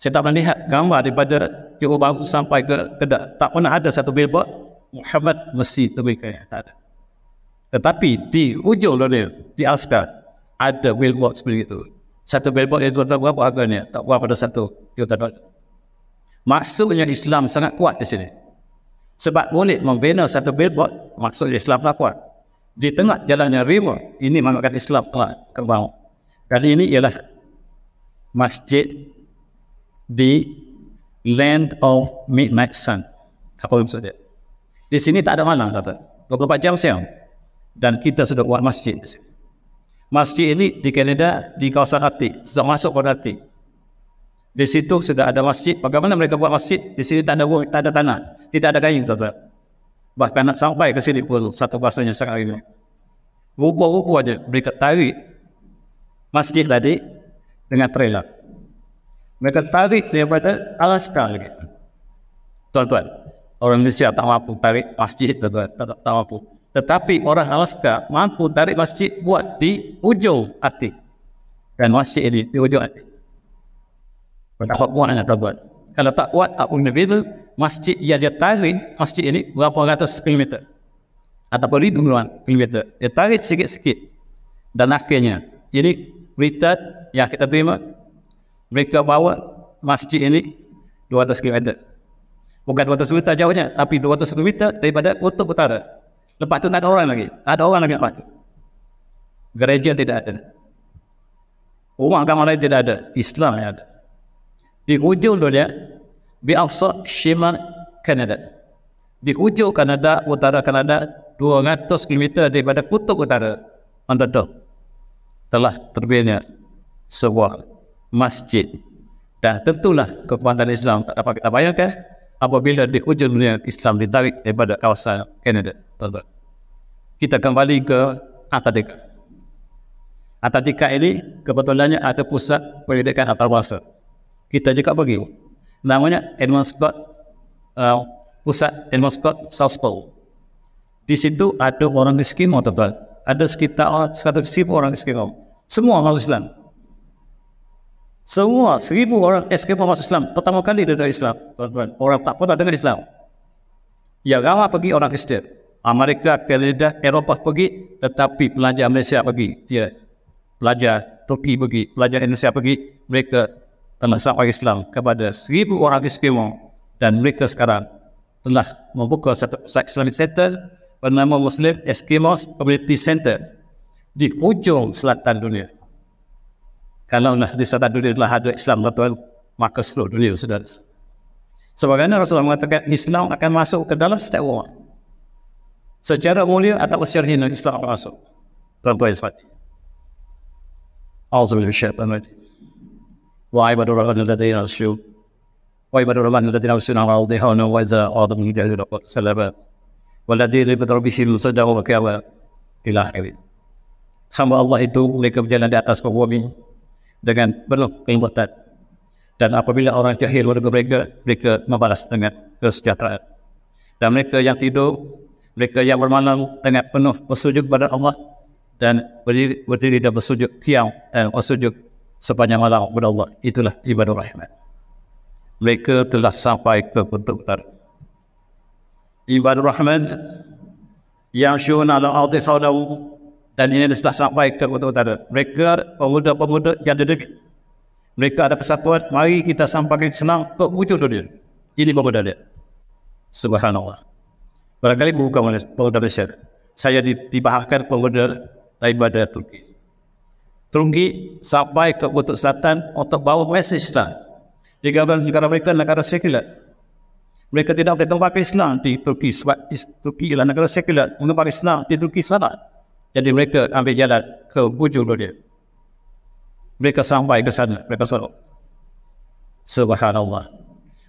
Saya tak pernah lihat gambar daripada Johor Bahru sampai ke Kedah. Tak pernah ada satu billboard Muhammad Mesir Tebuih Kayak. Tak ada. Tetapi di ujung dunia, di Alaska, ada billboard seperti itu. Satu billboard yang tuan-tuan berapa harganya? Tak berapa pada satu juta dolar. Maksudnya Islam sangat kuat di sini. Sebab boleh membina satu billboard, maksudnya Islam tak kuat. Di tengah jalannya rima, ini menggunakan Islam telah kembang. Kali ini ialah masjid di land of midnight sun. Apa maksudnya? Di sini tak ada malam, tata. 24 jam siang. Dan kita sudah buat masjid di sini. Masjid ini di Kanada, di kawasan Atik. Sudah masuk pada Atik. Di situ sudah ada masjid. Bagaimana mereka buat masjid? Di sini tak ada, tak ada tanah. Tidak ada kayu, tata. Bahkan nak sampai ke sini pun satu bahasanya sangat ini. Rupa-rupa saja mereka tarik masjid tadi dengan trailer. Mereka tarik daripada Alaska lagi. Tuan-tuan, orang Indonesia tak mampu tarik masjid, tuan-tuan, tak, tak, tak mampu. Tetapi orang Alaska mampu tarik masjid buat di ujung hati. Dan masjid ini di ujung hati. Dapat buat dengan tuan-tuan. Kalau tak kuat, tak punya bila, masjid yang dia tarik, masjid ini berapa ratus kilometer. Ataupun ribuan kilometer. Dia tarik sikit-sikit. Dan akhirnya, ini berita yang kita terima mereka bawa masjid ini 200 km bukan 200 km jauhnya tapi 200 km daripada kutub utara lepas tu tak ada orang lagi tak ada orang lagi lepas tu gereja tidak ada rumah agama lain tidak ada Islam yang ada di ujung dunia di Aksa Shimal Kanada di ujung Kanada utara Kanada 200 km daripada kutub utara on the top telah terbina sebuah masjid dan tentulah kekuatan Islam tak dapat kita bayangkan apabila di hujung dunia Islam ditarik daripada kawasan Kanada, Kita kembali ke Antartika. Antartika ini kebetulannya ada pusat pendidikan antarabangsa. Kita juga pergi. Namanya Edmund Scott, uh, pusat Edmund Scott South Pole. Di situ ada orang miskin, tuan-tuan ada sekitar 100,000 orang eskimo. Semua masuk Islam. Semua 1,000 orang eskimo masuk Islam. Pertama kali dia dari Islam, tuan-tuan. Orang tak pernah dengar Islam. Yang ramah pergi orang Kristian. Amerika, Canada, Eropah pergi, tetapi pelajar Malaysia pergi. Dia pelajar Turki pergi, pelajar Indonesia pergi. Mereka telah sampai Islam kepada 1,000 orang eskimo dan mereka sekarang telah membuka satu pusat Islamic Center bernama Muslim Eskimos Community Center di hujung selatan dunia. Kalau nak di selatan dunia telah ada Islam, tuan maka seluruh dunia sudah ada. Sebagainya Rasulullah mengatakan Islam akan masuk ke dalam setiap orang. Secara mulia atau secara hina Islam akan masuk. Tuan-tuan yang sepati. Auzubillah syaitan wa'ati. Wa ibadu al-ladayin al-syub. Wa ibadu rahman al-ladayin al-syub. Wa ibadu rahman al-ladayin al-syub. Wa ibadu rahman al-ladayin al-syub. Wa ibadu rahman al-ladayin al-syub. Wa ibadu rahman al-ladayin al-syub waladiri petrobisim sedaul kiawa ilah akhirin. Sama Allah itu mereka berjalan di atas bumi dengan penuh keimbatan. Dan apabila orang jahil warga mereka, mereka membalas dengan kesejahteraan. Dan mereka yang tidur, mereka yang bermalam dengan penuh bersujud kepada Allah dan berdiri, berdiri dan bersujud kiam dan bersujud sepanjang malam kepada Allah. Itulah ibadah rahmat. Mereka telah sampai ke bentuk utara. Ibn Rahman yang syuhun ala adhi dan ini telah sampai ke kota utara. Mereka pemuda-pemuda yang ada dekat. Mereka ada persatuan, mari kita sampaikan senang ke hujung dunia. Ini pemuda dia. Subhanallah. Barangkali bukan oleh pemuda Malaysia. Saya dibahaskan pemuda daripada Turki. Turki sampai ke kota selatan untuk bawa mesej Islam. Di negara mereka, negara sekilat mereka tidak boleh tempat Islam di Turki sebab Turki ialah negara sekular menempat Islam di Turki sana jadi mereka ambil jalan ke hujung dunia mereka sampai ke sana mereka solat subhanallah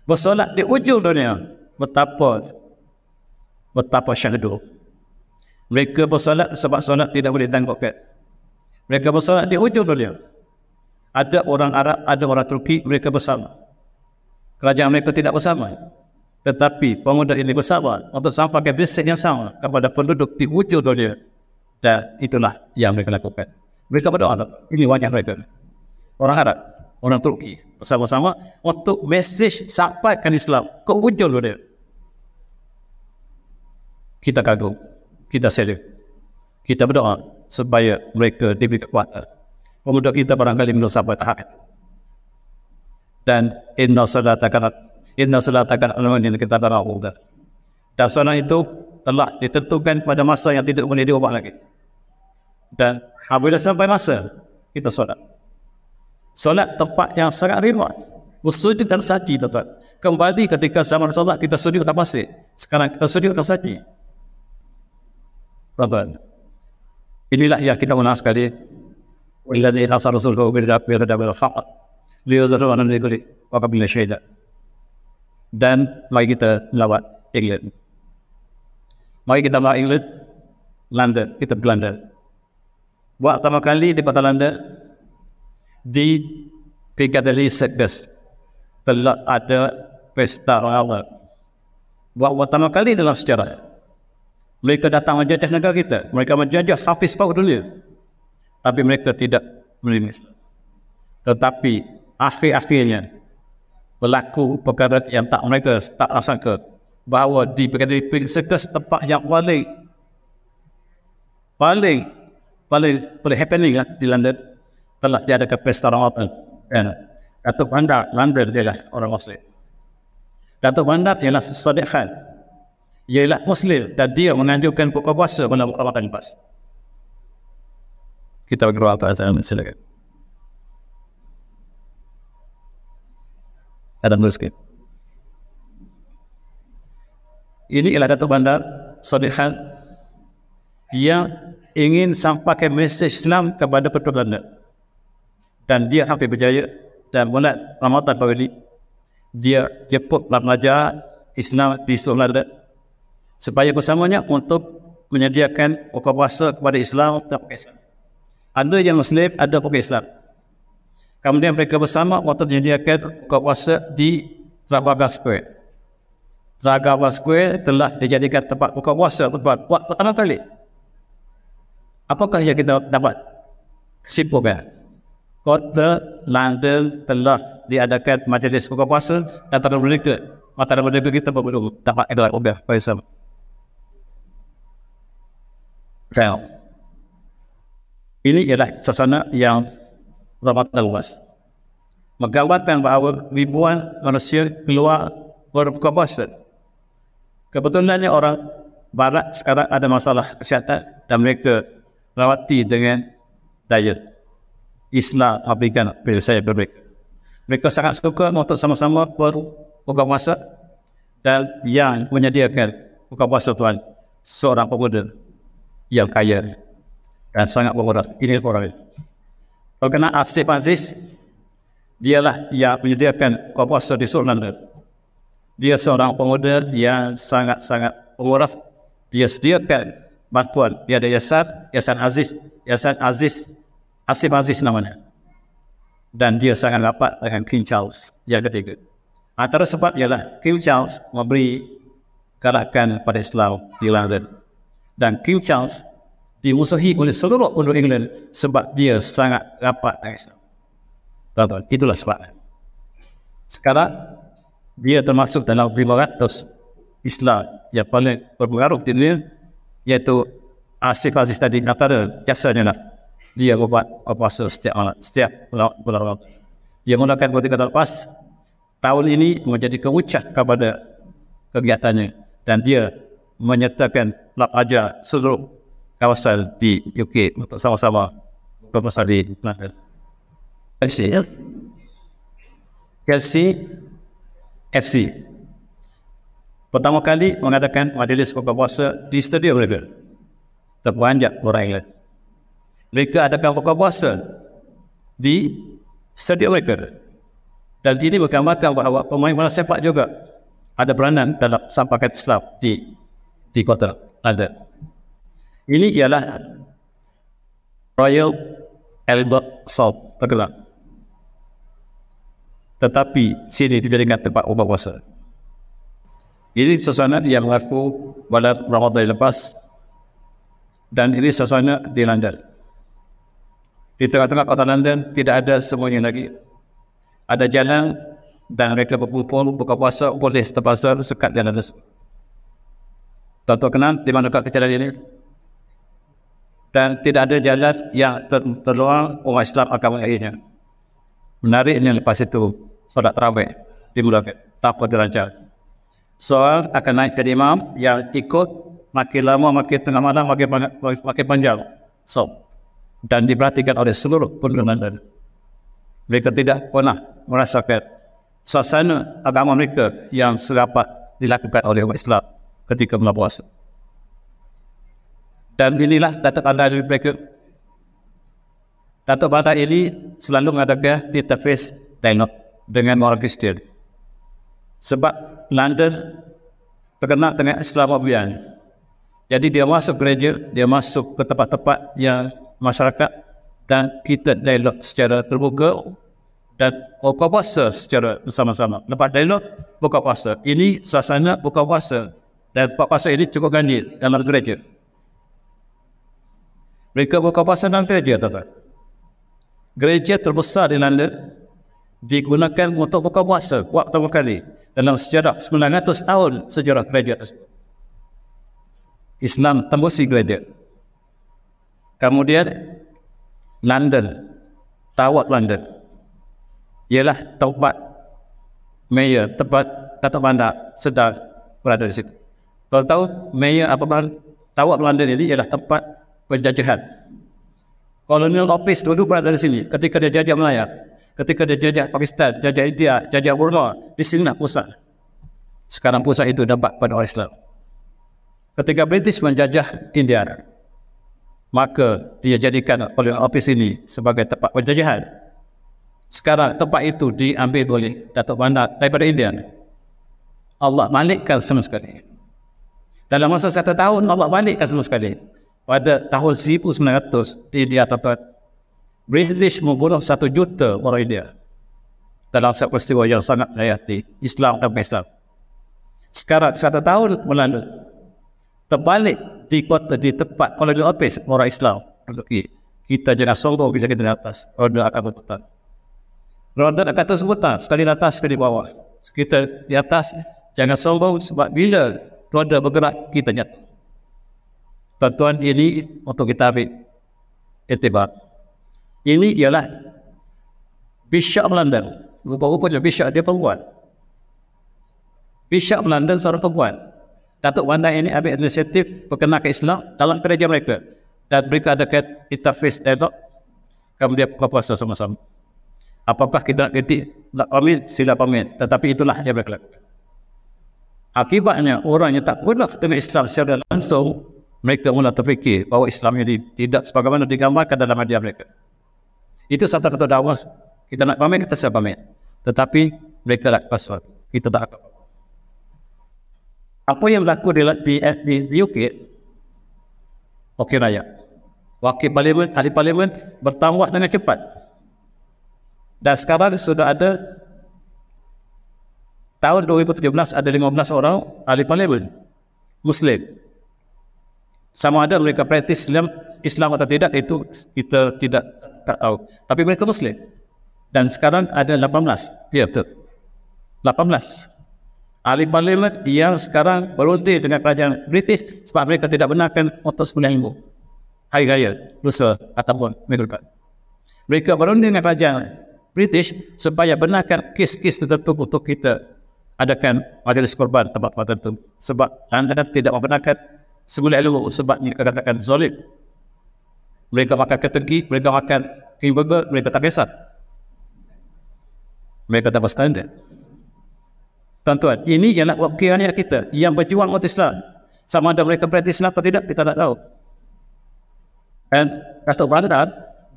bersolat di hujung dunia betapa betapa syahdu mereka bersolat sebab solat tidak boleh tanggungkan mereka bersolat di hujung dunia ada orang Arab, ada orang Turki, mereka bersama. Kerajaan mereka tidak bersama. Tetapi pemuda ini bersabar untuk sampaikan mesej yang sama kepada penduduk di wujud dunia. Dan itulah yang mereka lakukan. Mereka berdoa, ini wajah mereka. Orang Arab, orang Turki bersama-sama untuk mesej sampaikan Islam ke wujud dunia. Kita kagum, kita sedih, kita berdoa supaya mereka diberi kekuatan. Pemuda kita barangkali menurut sampai tahap itu. Dan inna salatakanat inna salata kana ala kita kitaba rahuda dan solat itu telah ditentukan pada masa yang tidak boleh diubah lagi dan apabila sampai masa kita solat solat tempat yang sangat rimat bersujud dan saji tuan-tuan kembali ketika zaman Rasulullah kita sujud tak masih sekarang kita sujud tak saji tuan-tuan inilah yang kita ulang sekali Wa ila ni asar rasul ko bil rabbi ta'ala fa liyuzuru anan ni kulli wa qabila syaida dan mari kita lawat England. Mari kita lawat England, London, kita pergi London. Buat pertama kali di kota London, di Piccadilly Circus, telah ada pesta rawat. Buat pertama kali dalam sejarah. Mereka datang menjajah negara kita. Mereka menjajah hafiz sepau dunia. Tapi mereka tidak menerima Tetapi akhir-akhirnya berlaku perkara yang tak mereka tak ke? bahawa di perkara periksa tempat yang paling paling paling paling happening lah di London telah diadakan pesta Ramadan dan Datuk Bandar London dia lah orang Muslim Datuk Bandar ialah Sadiq Khan ialah Muslim dan dia menganjurkan buka puasa malam Ramadan lepas kita bergerak atas eh, silakan Ada tulis sikit. Ini ialah Datuk Bandar Sadiqan yang ingin sampaikan mesej Islam kepada Petua Belanda. Dan dia hampir berjaya dan bulan Ramadan baru ini dia jemput pelajar Islam di seluruh Belanda supaya bersamanya untuk menyediakan buka puasa kepada Islam dan pakai Islam. Ada yang Muslim, ada pakai Islam. Kemudian mereka bersama waktu menyediakan kuasa di Trafalgar Square. Trafalgar Square telah dijadikan tempat buka puasa tempat buat pertama kali. Apakah yang kita dapat simpulkan? Kota London telah diadakan majlis buka puasa dan tanah mereka. Mata mereka kita belum dapat itu lah. Obeh, Pak Isam. Ini ialah suasana yang rapat luas. Menggambarkan bahawa ribuan manusia keluar berbuka puasa. Kebetulannya orang barat sekarang ada masalah kesihatan dan mereka rawati dengan diet. Islam memberikan saya mereka. Mereka sangat suka untuk sama-sama berbuka puasa dan yang menyediakan buka puasa tuan seorang pemuda yang kaya dan sangat pemuda. Ini orang ini. Berkena Asif Aziz, dialah yang menyediakan kuasa di Sultan Dia seorang pemuda yang sangat-sangat pemuraf. Dia sediakan bantuan. Dia ada Yasar, Yasar Aziz. Yasar Aziz, Asif Aziz namanya. Dan dia sangat rapat dengan King Charles yang ketiga. Antara sebab ialah King Charles memberi kalahkan pada Islam di London. Dan King Charles dimusuhi oleh seluruh penduduk England sebab dia sangat rapat dengan Islam. Tuan-tuan, itulah sebabnya. Sekarang, dia termasuk dalam lima ratus Islam yang paling berpengaruh di dunia iaitu Asif Aziz tadi antara jasanya lah. Dia membuat apa setiap malam, setiap bulan Ramadan. Dia mulakan ketika terlepas, tahun ini menjadi kemucat kepada kegiatannya dan dia menyertakan pelajar seluruh kawasan di UK untuk sama-sama berpasar di London. Ya. Chelsea, Chelsea FC pertama kali mengadakan majlis berpuasa di stadium mereka. Terpanjat orang Inggeris. Mereka adakan berpuasa di stadium mereka. Dan ini menggambarkan bahawa pemain bola sepak juga ada peranan dalam sampaikan Islam di di kota London. Ini ialah Royal Albert Salt tenggelam. Tetapi sini tidak dengan tempat ubah puasa. Ini suasana yang berlaku pada Ramadan lepas dan ini suasana di London. Di tengah-tengah kota London tidak ada semuanya lagi. Ada jalan dan mereka berkumpul buka puasa boleh terpasar sekat jalan tersebut. Tuan-tuan kenal di mana kejadian ini? dan tidak ada jalan yang ter terluang umat Islam akan mengakhirinya. Menariknya lepas itu, saudara terawih dimulakan tanpa dirancang. Soal akan naik ke imam yang ikut makin lama makin tengah malam makin, panjang, makin panjang. So, dan diperhatikan oleh seluruh penduduk London. Mereka tidak pernah merasakan suasana agama mereka yang serapat dilakukan oleh umat Islam ketika melapuasa. Dan inilah Datuk Bandar yang Breaker. Datuk Bandar ini selalu mengadakan face dialog dengan orang Kristian. Sebab London terkena dengan Islamobian. Jadi dia masuk gereja, dia masuk ke tempat-tempat yang masyarakat dan kita dialog secara terbuka dan buka puasa secara bersama-sama. Lepas dialog, buka puasa. Ini suasana buka puasa. Dan buka puasa ini cukup ganjil dalam gereja. Mereka buka pasar dalam gereja tata. Gereja terbesar di London digunakan untuk buka puasa buat pertama kali dalam sejarah 900 tahun sejarah gereja tersebut. Islam tembusi gereja. Kemudian London, Tawat London ialah tempat mayor, tempat kata bandar sedang berada di situ. tahu tahu mayor apa bang? Tawat London ini ialah tempat penjajahan. Kolonial office dulu berada di sini. Ketika dia jajah Melayu, ketika dia jajah Pakistan, jajah India, jajah Burma, di sini nak lah pusat. Sekarang pusat itu dapat pada orang Islam. Ketika British menjajah India, maka dia jadikan kolonial office ini sebagai tempat penjajahan. Sekarang tempat itu diambil oleh Datuk Bandar daripada India. Allah malikkan sama sekali. Dalam masa satu tahun Allah balikkan sama sekali pada tahun 1900 di atas tuan British membunuh satu juta orang India dalam satu peristiwa yang sangat menghayati Islam dan Islam. Sekarang satu tahun melalui terbalik di kota di tempat kolonial office orang Islam Kita jangan sombong kita di atas. Roda akan berputar. Roda akan terus berputar. Sekali di atas, sekali bawah. Kita di atas, jangan sombong sebab bila roda bergerak, kita jatuh tuan-tuan ini untuk kita ambil etibar. Ini ialah Bishop London. Rupa-rupanya Bishop dia perempuan. Bishop London seorang perempuan. Datuk Wanda ini ambil inisiatif berkenaan ke Islam dalam kerja mereka. Dan mereka ada ke interface dialog. Kemudian berpuasa sama-sama. Apakah kita nak kritik? Tak pamit, sila pamit. Tetapi itulah yang mereka Akibatnya orang yang tak pernah dengan Islam secara langsung mereka mula terfikir bahawa Islam ini tidak sebagaimana digambarkan dalam media mereka. Itu satu kata dakwah. Kita nak pamit, kita siap pamit. Tetapi mereka tak password. Kita tak akan. Apa yang berlaku di PFB di UK? Okey raya. Wakil parlimen, ahli parlimen bertambah dengan cepat. Dan sekarang sudah ada tahun 2017 ada 15 orang ahli parlimen Muslim sama ada mereka praktis Islam, Islam atau tidak itu kita tidak tak tahu. Tapi mereka Muslim. Dan sekarang ada 18. Ya betul. 18. Ahli parlimen yang sekarang berunding dengan kerajaan British sebab mereka tidak benarkan untuk mulia ribu. Hari Raya, Lusa ataupun Minggu depan. Mereka berunding dengan kerajaan British supaya benarkan kes-kes tertentu untuk kita adakan majlis korban tempat-tempat tertentu. Sebab anda tidak membenarkan segala ilmu sebab mereka katakan zalim. Mereka makan ketegi, mereka makan king mereka tak kisah. Mereka tak berstandar. Tuan-tuan, ini ialah wakilannya kita yang berjuang untuk Islam. Sama ada mereka berada Islam atau tidak, kita tak tahu. Dan Datuk Brandan,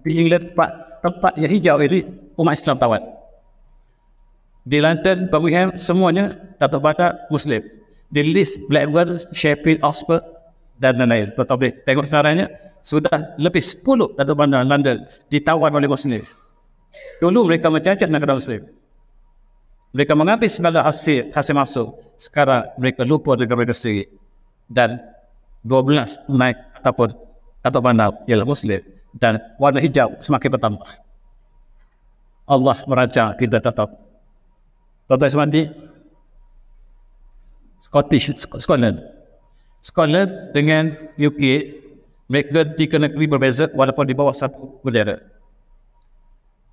being led tempat, tempat yang hijau ini, umat Islam tawan. Di London, Birmingham, semuanya Datuk Brandan Muslim. Di Leeds, Blackburn, Sheffield, Oxford, dan lain-lain. tuan tengok sebenarnya. Sudah lebih 10 atau mana London ditawan oleh Muslim. Dulu mereka mencacat negara Muslim. Mereka mengambil segala hasil, hasil masuk. Sekarang mereka lupa negara mereka sendiri. Dan 12 naik ataupun atau mana ialah Muslim. Dan warna hijau semakin bertambah. Allah merancang kita tetap. Tuan-tuan Scottish, Scotland. Scotland dengan UK mereka tiga negeri berbeza walaupun di bawah satu bendera.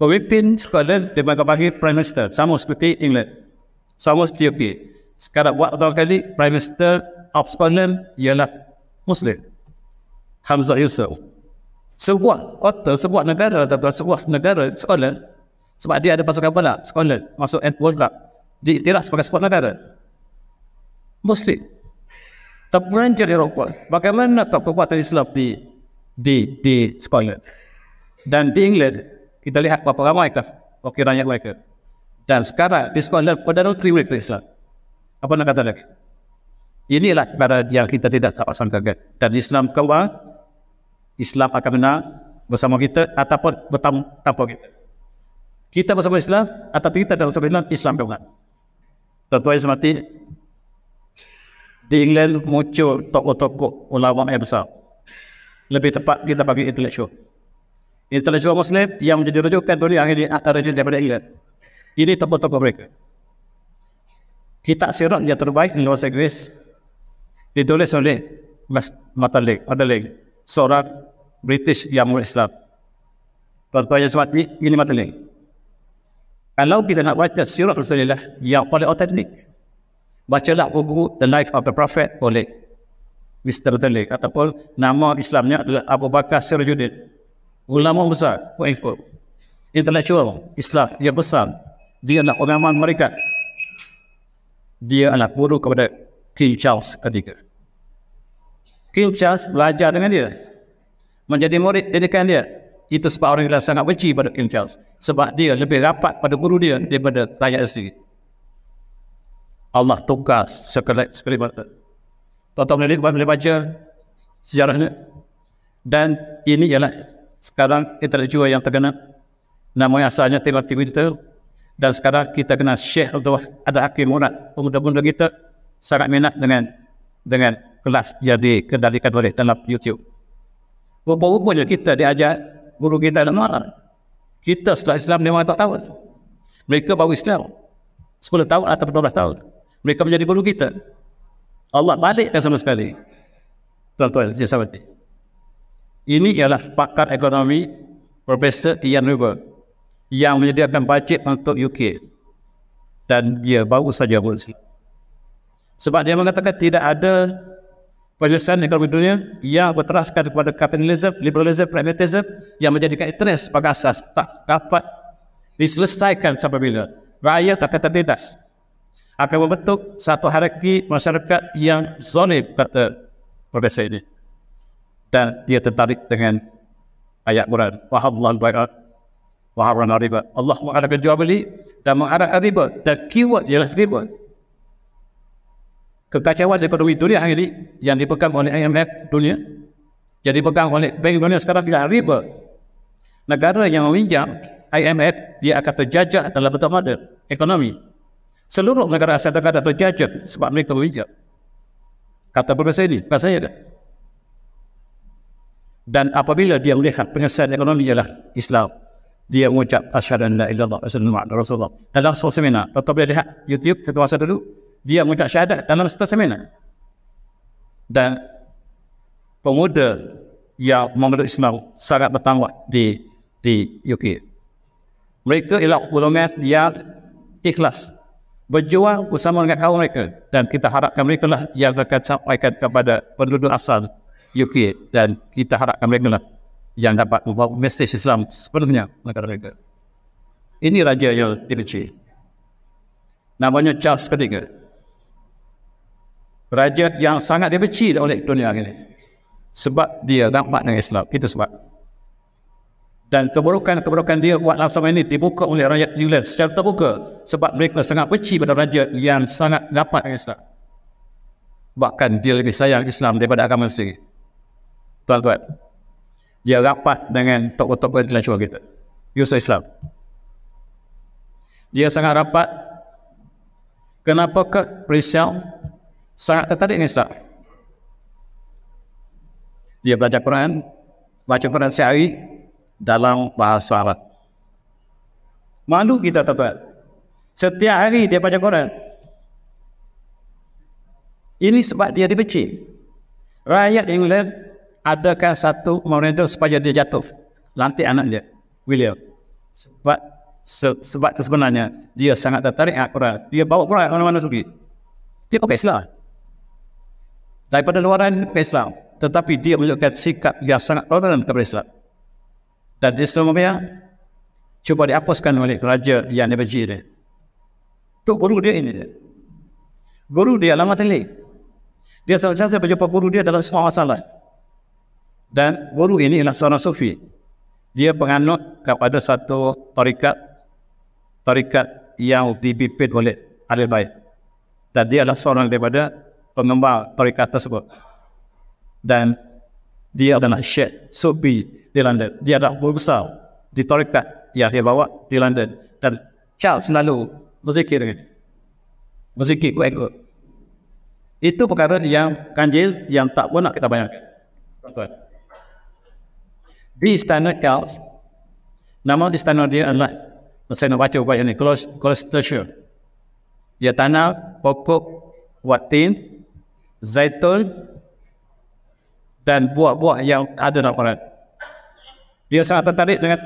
Pemimpin Scotland dia bagi Prime Minister sama seperti England. Sama seperti UK. Sekarang buat pertama kali Prime Minister of Scotland ialah Muslim. Hamzah Yusof. Sebuah kota, sebuah negara, atau sebuah negara Scotland sebab dia ada pasukan bola Scotland masuk World Cup. Dia sebagai sebuah negara. Muslim terperanjat Eropah. Bagaimana nak dari Islam di di di Scotland dan di England kita lihat apa ramai kah wakil rakyat mereka. Dan sekarang di Scotland Perdana Menteri mereka Islam. Apa nak kata lagi? Inilah cara yang kita tidak tak sangkakan. Dan Islam kembang, Islam akan menang bersama kita ataupun bertam tanpa kita. Kita bersama Islam atau kita dalam bersama Islam, Islam kembang. Tentu saja semati, di England muncul tokoh-tokoh ulama yang besar. Lebih tepat kita bagi intellectual. Intellectual Muslim yang menjadi rujukan dunia hari ini antara rejim daripada England. Ini tokoh-tokoh mereka. Kita sirat yang terbaik di bahasa Inggeris ditulis oleh Mas Matalik, Matalik, seorang British yang mulai Islam. Tuan-tuan yang semati, ini Matalik. Kalau kita nak baca sirat Rasulullah yang paling otentik bacalah buku The Life of the Prophet oleh Mr. Talik ataupun nama Islamnya adalah Abu Bakar Sirajuddin ulama besar quote intellectual Islam dia besar dia adalah ulama mereka dia adalah guru kepada King Charles ketiga King Charles belajar dengan dia menjadi murid dedikan dia itu sebab orang yang sangat benci pada King Charles sebab dia lebih rapat pada guru dia daripada rakyat sendiri Allah tukar sekali sekali Tuan-tuan boleh, boleh baca sejarahnya. Dan ini ialah sekarang kita jua yang terkena. Nama asalnya Timur Winter. Dan sekarang kita kena Syekh Abdul Ada Hakim Murad. Pemuda-pemuda kita sangat minat dengan dengan kelas yang dikendalikan oleh dalam YouTube. Rupa-rupanya kita diajar guru kita dalam marah. Kita setelah Islam 5 tahun. Mereka baru Islam. 10 tahun atau 12 tahun mereka menjadi guru kita. Allah balik tak sama sekali. Tuan-tuan, saya sahabat. Ini ialah pakar ekonomi Profesor Ian Weber yang menyediakan bajet untuk UK dan dia baru saja berusaha. Sebab dia mengatakan tidak ada penyelesaian ekonomi dunia yang berteraskan kepada kapitalisme, liberalisme, pragmatisme yang menjadikan interest sebagai asas tak dapat diselesaikan sampai bila. Rakyat tak kata tindas akan membentuk satu hierarki masyarakat yang zonib kata profesor ini dan dia tertarik dengan ayat Quran wa hadallahu bi'at wa riba Allah mengharapkan jual beli dan mengharapkan riba dan keyword ialah riba kekacauan ekonomi dunia hari ini yang dipegang oleh IMF dunia yang dipegang oleh bank dunia sekarang ialah riba negara yang meminjam IMF dia akan terjajah dalam bentuk model ekonomi seluruh negara Asia Tenggara atau jajat sebab mereka lihat kata berbahasa ini bahasa saya dah. dan apabila dia melihat penyelesaian ekonomi ialah Islam dia mengucap asyhadu an la ilaha illallah wa rasulullah dalam satu seminar tetap dia lihat YouTube kita masa dulu dia mengucap syahadat dalam satu seminar dan pemuda yang memeluk Islam sangat bertanggung di di UK mereka ialah golongan yang ikhlas berjuang bersama dengan kaum mereka dan kita harapkan mereka lah yang akan sampaikan kepada penduduk asal UK dan kita harapkan mereka lah yang dapat membawa mesej Islam sepenuhnya negara mereka. Ini raja yang dibenci. Namanya Charles ketiga. Raja yang sangat dibenci oleh dunia ini. Sebab dia nampak dengan Islam. Itu sebab dan keburukan-keburukan dia buat laksama ini dibuka oleh rakyat England secara terbuka sebab mereka sangat benci pada raja yang sangat rapat dengan Islam. Bahkan dia lebih sayang Islam daripada agama sendiri. Tuan-tuan, dia rapat dengan tokoh-tokoh intelektual kita. Yusuf Islam. Dia sangat rapat. Kenapa ke Prisial sangat tertarik dengan Islam? Dia belajar Quran, baca Quran sehari, dalam bahasa Arab. Malu kita tuan-tuan. Setiap hari dia baca Quran. Ini sebab dia dibenci. Rakyat England adakan satu memerintah supaya dia jatuh. Lantik anak dia, William. Sebab se sebab sebenarnya dia sangat tertarik dengan Quran. Dia bawa Quran ke mana-mana pergi. Dia pakai Islam. Daripada luaran dia pakai Islam. Tetapi dia menunjukkan sikap yang sangat toleran kepada Islam dan di Mumia cuba dihapuskan oleh raja yang dibenci dia. Tok guru dia ini Guru dia lama tadi. Dia selalu berjumpa guru dia dalam semua masalah. Dan guru ini adalah seorang sufi. Dia penganut kepada satu tarikat tarikat yang dipimpin oleh Alil Baik. Dan dia adalah seorang daripada pengembang tarikat tersebut. Dan dia ada nasyid sobi di London dia ada besar di Torikat. yang dia bawa di London dan Charles selalu berzikir dengan berzikir kuat-kuat itu perkara yang kanjil yang tak pun nak kita bayangkan tuan di istana Charles nama istana dia adalah saya nak baca ubat yang ni Colostature dia tanah pokok watin zaitun dan buah-buah yang ada dalam Quran. Dia sangat tertarik dengan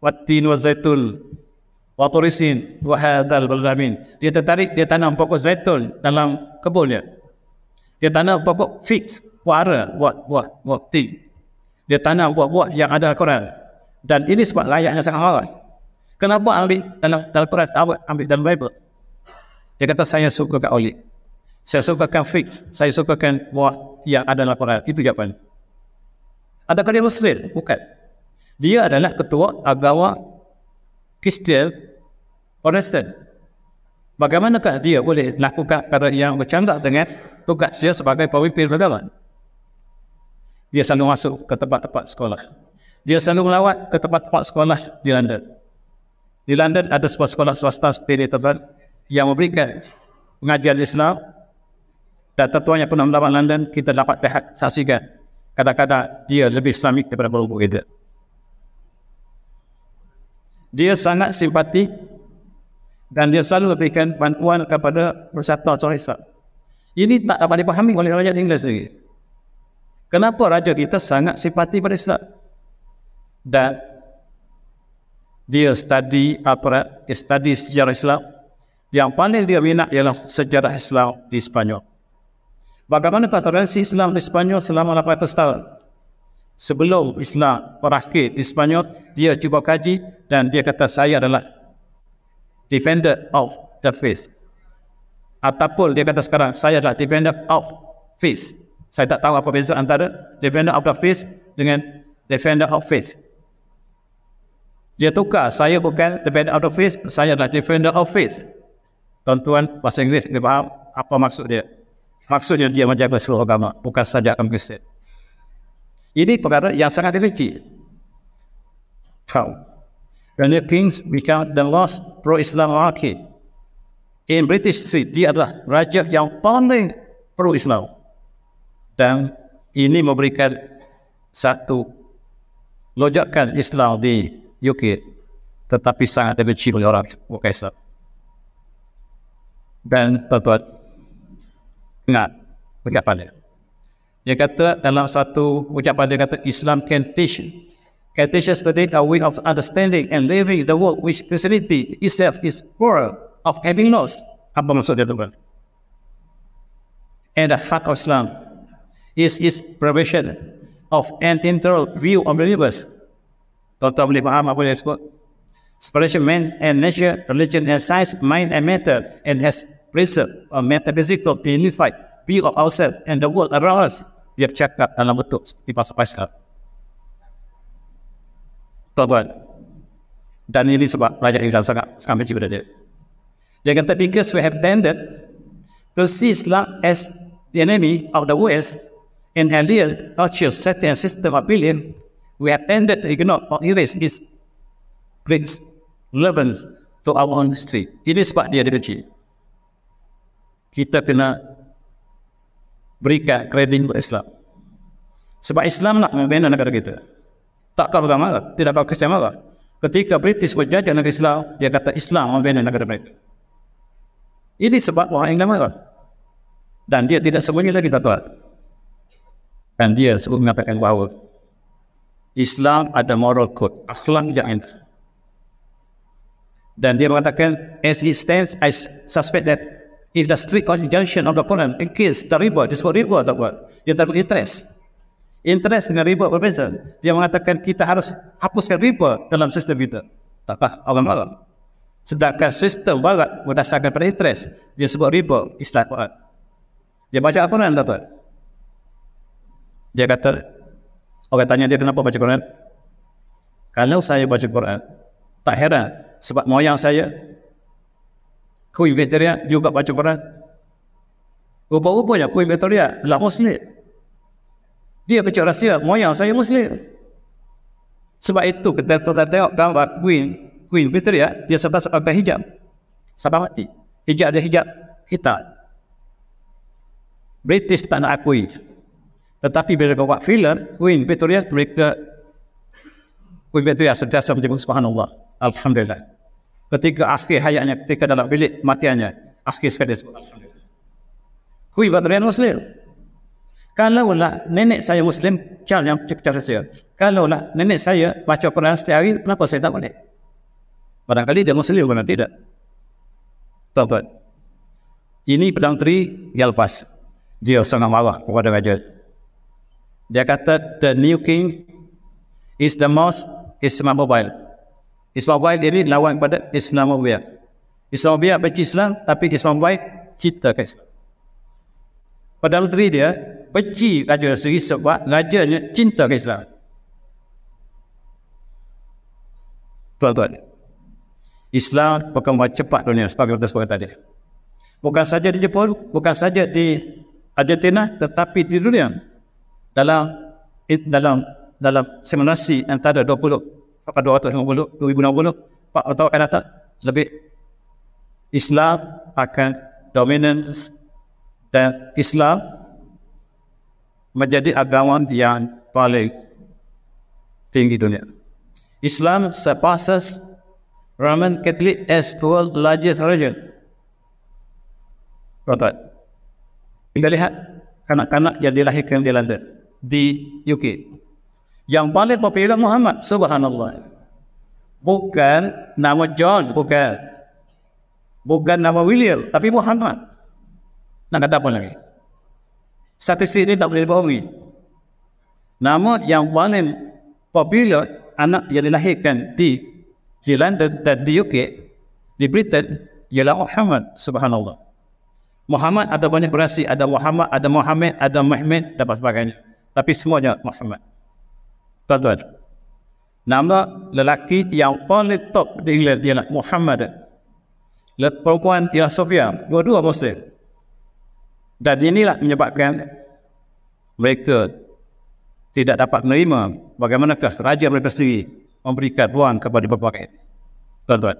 watin wa zaitun wa turisin wa hadzal baldamin. Dia tertarik dia tanam pokok zaitun dalam kebunnya. Dia tanam pokok fix, puara, buah-buah, buah tin. Dia tanam buah-buah yang ada dalam Quran. Dan ini sebab layaknya sangat halal. Kenapa ambil dalam dalam Quran, ambil dalam Bible? Dia kata saya suka kat oli. Saya sukakan fix, saya sukakan buah yang ada laporan itu jawapan. Adakah dia Muslim? Bukan. Dia adalah ketua agama Kristian Protestant. Bagaimanakah dia boleh lakukan perkara yang bercanggah dengan tugas dia sebagai pemimpin negara? Dia selalu masuk ke tempat-tempat sekolah. Dia selalu melawat ke tempat-tempat sekolah di London. Di London ada sebuah sekolah swasta seperti ini tuan yang memberikan pengajian Islam data tuan yang pernah melawat London kita dapat lihat saksikan kadang-kadang dia lebih islamik daripada kelompok kita dia sangat simpati dan dia selalu berikan bantuan kepada persatuan orang Islam ini tak dapat dipahami oleh rakyat Inggeris lagi kenapa raja kita sangat simpati pada Islam dan dia study apa? study sejarah Islam yang paling dia minat ialah sejarah Islam di Sepanyol. Bagaimana tradisi Islam di Sepanyol selama 800 tahun? Sebelum Islam berakhir di Sepanyol, dia cuba kaji dan dia kata saya adalah defender of the faith. Ataupun dia kata sekarang saya adalah defender of faith. Saya tak tahu apa beza antara defender of the faith dengan defender of faith. Dia tukar, saya bukan defender of the faith, saya adalah defender of faith. Tuan-tuan, bahasa Inggeris, dia faham apa maksud dia. Maksudnya dia menjaga seluruh agama, bukan saja agama Kristen. Ini perkara yang sangat dirinci. Tahu. When the kings become the last pro-Islam monarchy in British Street, dia adalah raja yang paling pro-Islam. Dan ini memberikan satu lojakan Islam di UK tetapi sangat dibenci oleh orang bukan Islam. Dan tuan-tuan, Ingat ucapan dia. Dia kata dalam satu ucapan dia kata Islam can teach can teach us today a way of understanding and living the world which Christianity itself is poor of having lost. Apa maksud dia tu kan? And the heart of Islam is its provision of an integral view of the universe. Tuan-tuan boleh faham apa dia sebut? Spiritual man and nature, religion and science, mind and matter, and has present uh, metaphysical unified view of ourselves and the world around us. Dia bercakap dalam betul seperti bahasa Faisal. Tuan-tuan, dan ini sebab pelajar Islam sangat sangat mencuba dia. Dia kata, because we have tended to see Islam as the enemy of the West in a real culture setting and system of belief, we have tended to ignore or erase its great relevance to our own history. Ini sebab dia dia cik kita kena berikan kredit untuk Islam. Sebab Islam nak membina negara kita. Tak kau agama, tidak kau kesian marah. Ketika British berjajah negara Islam, dia kata Islam membina negara mereka. Ini sebab orang Inggeris marah. Dan dia tidak sembunyi lagi, tak tuan. Dan dia sebut mengatakan bahawa Islam ada moral code, akhlak jahil. Dan dia mengatakan, as it stands, I suspect that If the street conjunction of the Quran in case the river, this what river tak buat? Dia tak beri interest. Interest dengan river berbeza. Dia mengatakan kita harus hapuskan river dalam sistem kita. Tak apa, orang Arab. Sedangkan sistem barat berdasarkan pada interest. Dia sebut river, istilah Quran. Dia baca Al-Quran, tak tuan? Dia kata, orang tanya dia kenapa baca Quran? Kalau saya baca Quran, tak heran. Sebab moyang saya Queen Victoria juga baca Quran. Rupa-rupa je Queen Victoria adalah Muslim. Dia kecil rahsia, moyang saya Muslim. Sebab itu kita tuan tengok gambar Queen Queen Victoria, dia sebab sebab hijab. Sebab mati. Hijab dia hijab kita, British tak nak akui. Tetapi bila mereka buat filem, Queen Victoria mereka Queen Victoria sentiasa menjemput Subhanallah. Alhamdulillah ketika akhir hayatnya ketika dalam bilik matiannya akhir sekali kui badrian muslim kalau lah nenek saya muslim cal yang cekcer saya kalau lah nenek saya baca Quran setiap hari kenapa saya tak boleh barangkali dia muslim kan tidak tuan-tuan ini pedang teri dia lepas dia sangat marah kepada raja dia kata the new king is the most is mobile Islam Ismail ini lawan kepada Islamobia. Islamobia benci Islam tapi Islam baik cinta ke Islam. Padahal menteri dia benci raja sendiri sebab rajanya cinta ke Islam. Tuan-tuan, Islam berkembang cepat dunia sebagai kata sebagai tadi. Bukan saja di Jepun, bukan saja di Argentina tetapi di dunia dalam dalam dalam simulasi antara 20 sampai 250, 2060, 4 tahun akan datang lebih Islam akan dominance dan Islam menjadi agama yang paling tinggi dunia. Islam surpasses Roman Catholic as world largest religion. Tuan-tuan, kita lihat kanak-kanak yang dilahirkan di London, di UK. Yang paling popular Muhammad Subhanallah Bukan nama John Bukan Bukan nama William Tapi Muhammad Nak kata apa lagi Statistik ini tak boleh dibohongi Nama yang paling popular Anak yang dilahirkan di Di London dan di UK Di Britain Ialah Muhammad Subhanallah Muhammad ada banyak berasi Ada Muhammad, ada Muhammad, ada Muhammad Dan sebagainya Tapi semuanya Muhammad Tuan-tuan Nama lelaki yang paling top di England ialah Muhammad Lelaki perempuan ialah Sofia Dua-dua Muslim Dan inilah menyebabkan Mereka Tidak dapat menerima Bagaimanakah raja mereka sendiri Memberikan ruang kepada berbagai Tuan-tuan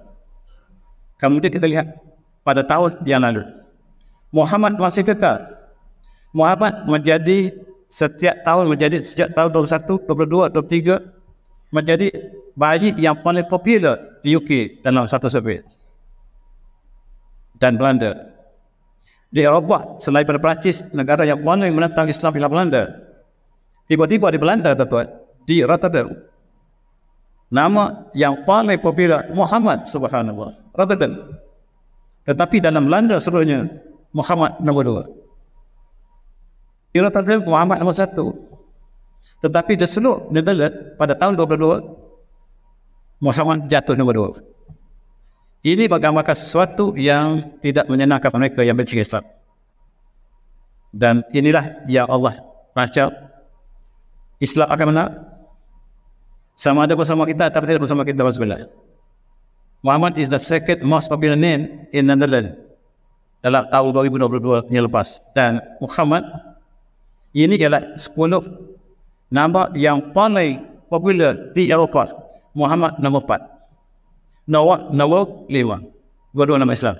Kemudian kita lihat Pada tahun yang lalu Muhammad masih kekal Muhammad menjadi setiap tahun menjadi sejak tahun 21, 22, 23 menjadi bayi yang paling popular di UK dalam satu survey dan Belanda di Eropah selain pada Perancis negara yang paling menentang Islam ialah Belanda tiba-tiba di Belanda tuan di Rotterdam nama yang paling popular Muhammad subhanallah Rotterdam tetapi dalam Belanda seluruhnya Muhammad nombor dua Era tahun Muhammad nombor satu. Tetapi the snow Netherlands pada tahun 22 Muhammad jatuh nombor dua. Ini menggambarkan sesuatu yang tidak menyenangkan mereka yang benci Islam. Dan inilah yang Allah rancang. Islam akan menang sama ada bersama kita atau tidak bersama kita dalam sebelah. Muhammad is the second most popular name in Netherlands dalam tahun 2022 yang lepas dan Muhammad ini ialah sepuluh nama yang paling popular di Eropah. Muhammad nama empat, Noah nombor 5. Dua-dua nama Islam.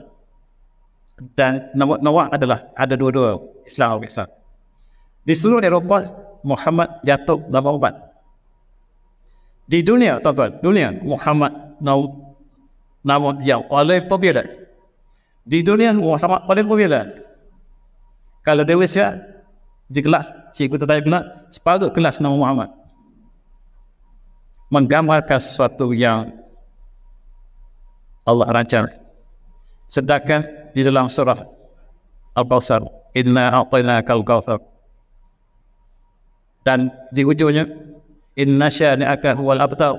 Dan nama Noah adalah ada dua-dua Islam atau Islam. Di seluruh Eropah, Muhammad jatuh nama empat. Di dunia, tuan-tuan, dunia Muhammad nombor nama yang paling popular. Di dunia Muhammad paling popular. Kalau di Malaysia, di kelas, cikgu tertanya kelas, separuh kelas nama Muhammad. Menggambarkan sesuatu yang Allah rancang. Sedangkan di dalam surah Al-Qasar, Inna a'tayna kal-Qasar. Dan di ujungnya, Inna sya'ni'aka huwal abtar.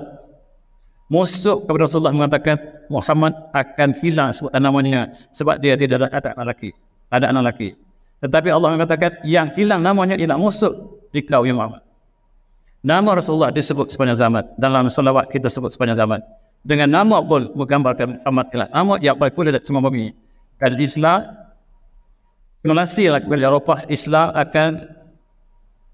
Musuh kepada Rasulullah mengatakan Muhammad akan hilang sebab namanya sebab dia tidak ada anak lelaki. Ada anak lelaki. Tetapi Allah mengatakan yang hilang namanya tidak masuk di kau yang Muhammad. Nama Rasulullah disebut sepanjang zaman. Dalam salawat kita sebut sepanjang zaman. Dengan nama pun menggambarkan Muhammad ialah nama yang paling pula dari semua bumi. Kali Islam, simulasi yang dilakukan di Eropah, Islam akan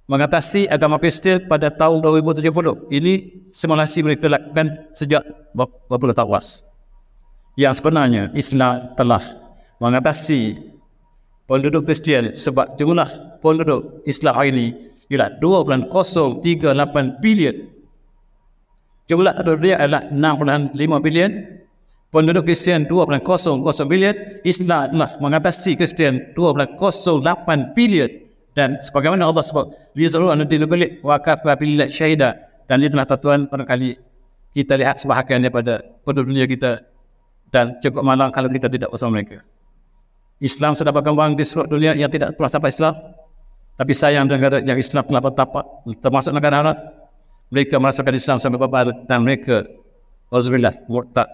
mengatasi agama Kristian pada tahun 2070. Ini simulasi mereka lakukan sejak beberapa tahun was. Yang sebenarnya Islam telah mengatasi penduduk Kristian sebab jumlah penduduk Islam hari ini ialah 2.038 bilion. Jumlah penduduk dunia adalah 6.5 bilion. Penduduk Kristian 2.00 bilion. Islam telah mengatasi Kristian 2.08 bilion. Dan sebagaimana Allah sebut, Lizaru Anuddin Nugulik wakaf wabillah syahidah. Dan ini telah tatuan kali kita lihat sebahagian daripada penduduk dunia kita. Dan cukup malang kalau kita tidak bersama mereka. Islam sudah berkembang di seluruh dunia yang tidak pernah sampai Islam. Tapi sayang dengan negara yang Islam telah bertapa, termasuk negara Arab. Mereka merasakan Islam sampai berapa dan mereka Alhamdulillah, murtad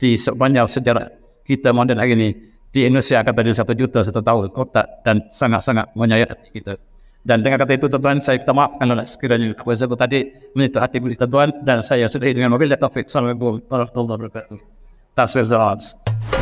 di sepanjang sejarah kita modern hari ini di Indonesia katanya satu juta satu tahun murtad dan sangat-sangat menyayat kita. Dan dengan kata itu tuan-tuan saya minta maaf kalau sekiranya apa yang saya tadi menyentuh hati budi tuan-tuan dan saya sudahi dengan mobil dan taufik. Assalamualaikum warahmatullahi wabarakatuh. Tasbih Zalaz. Assalamualaikum.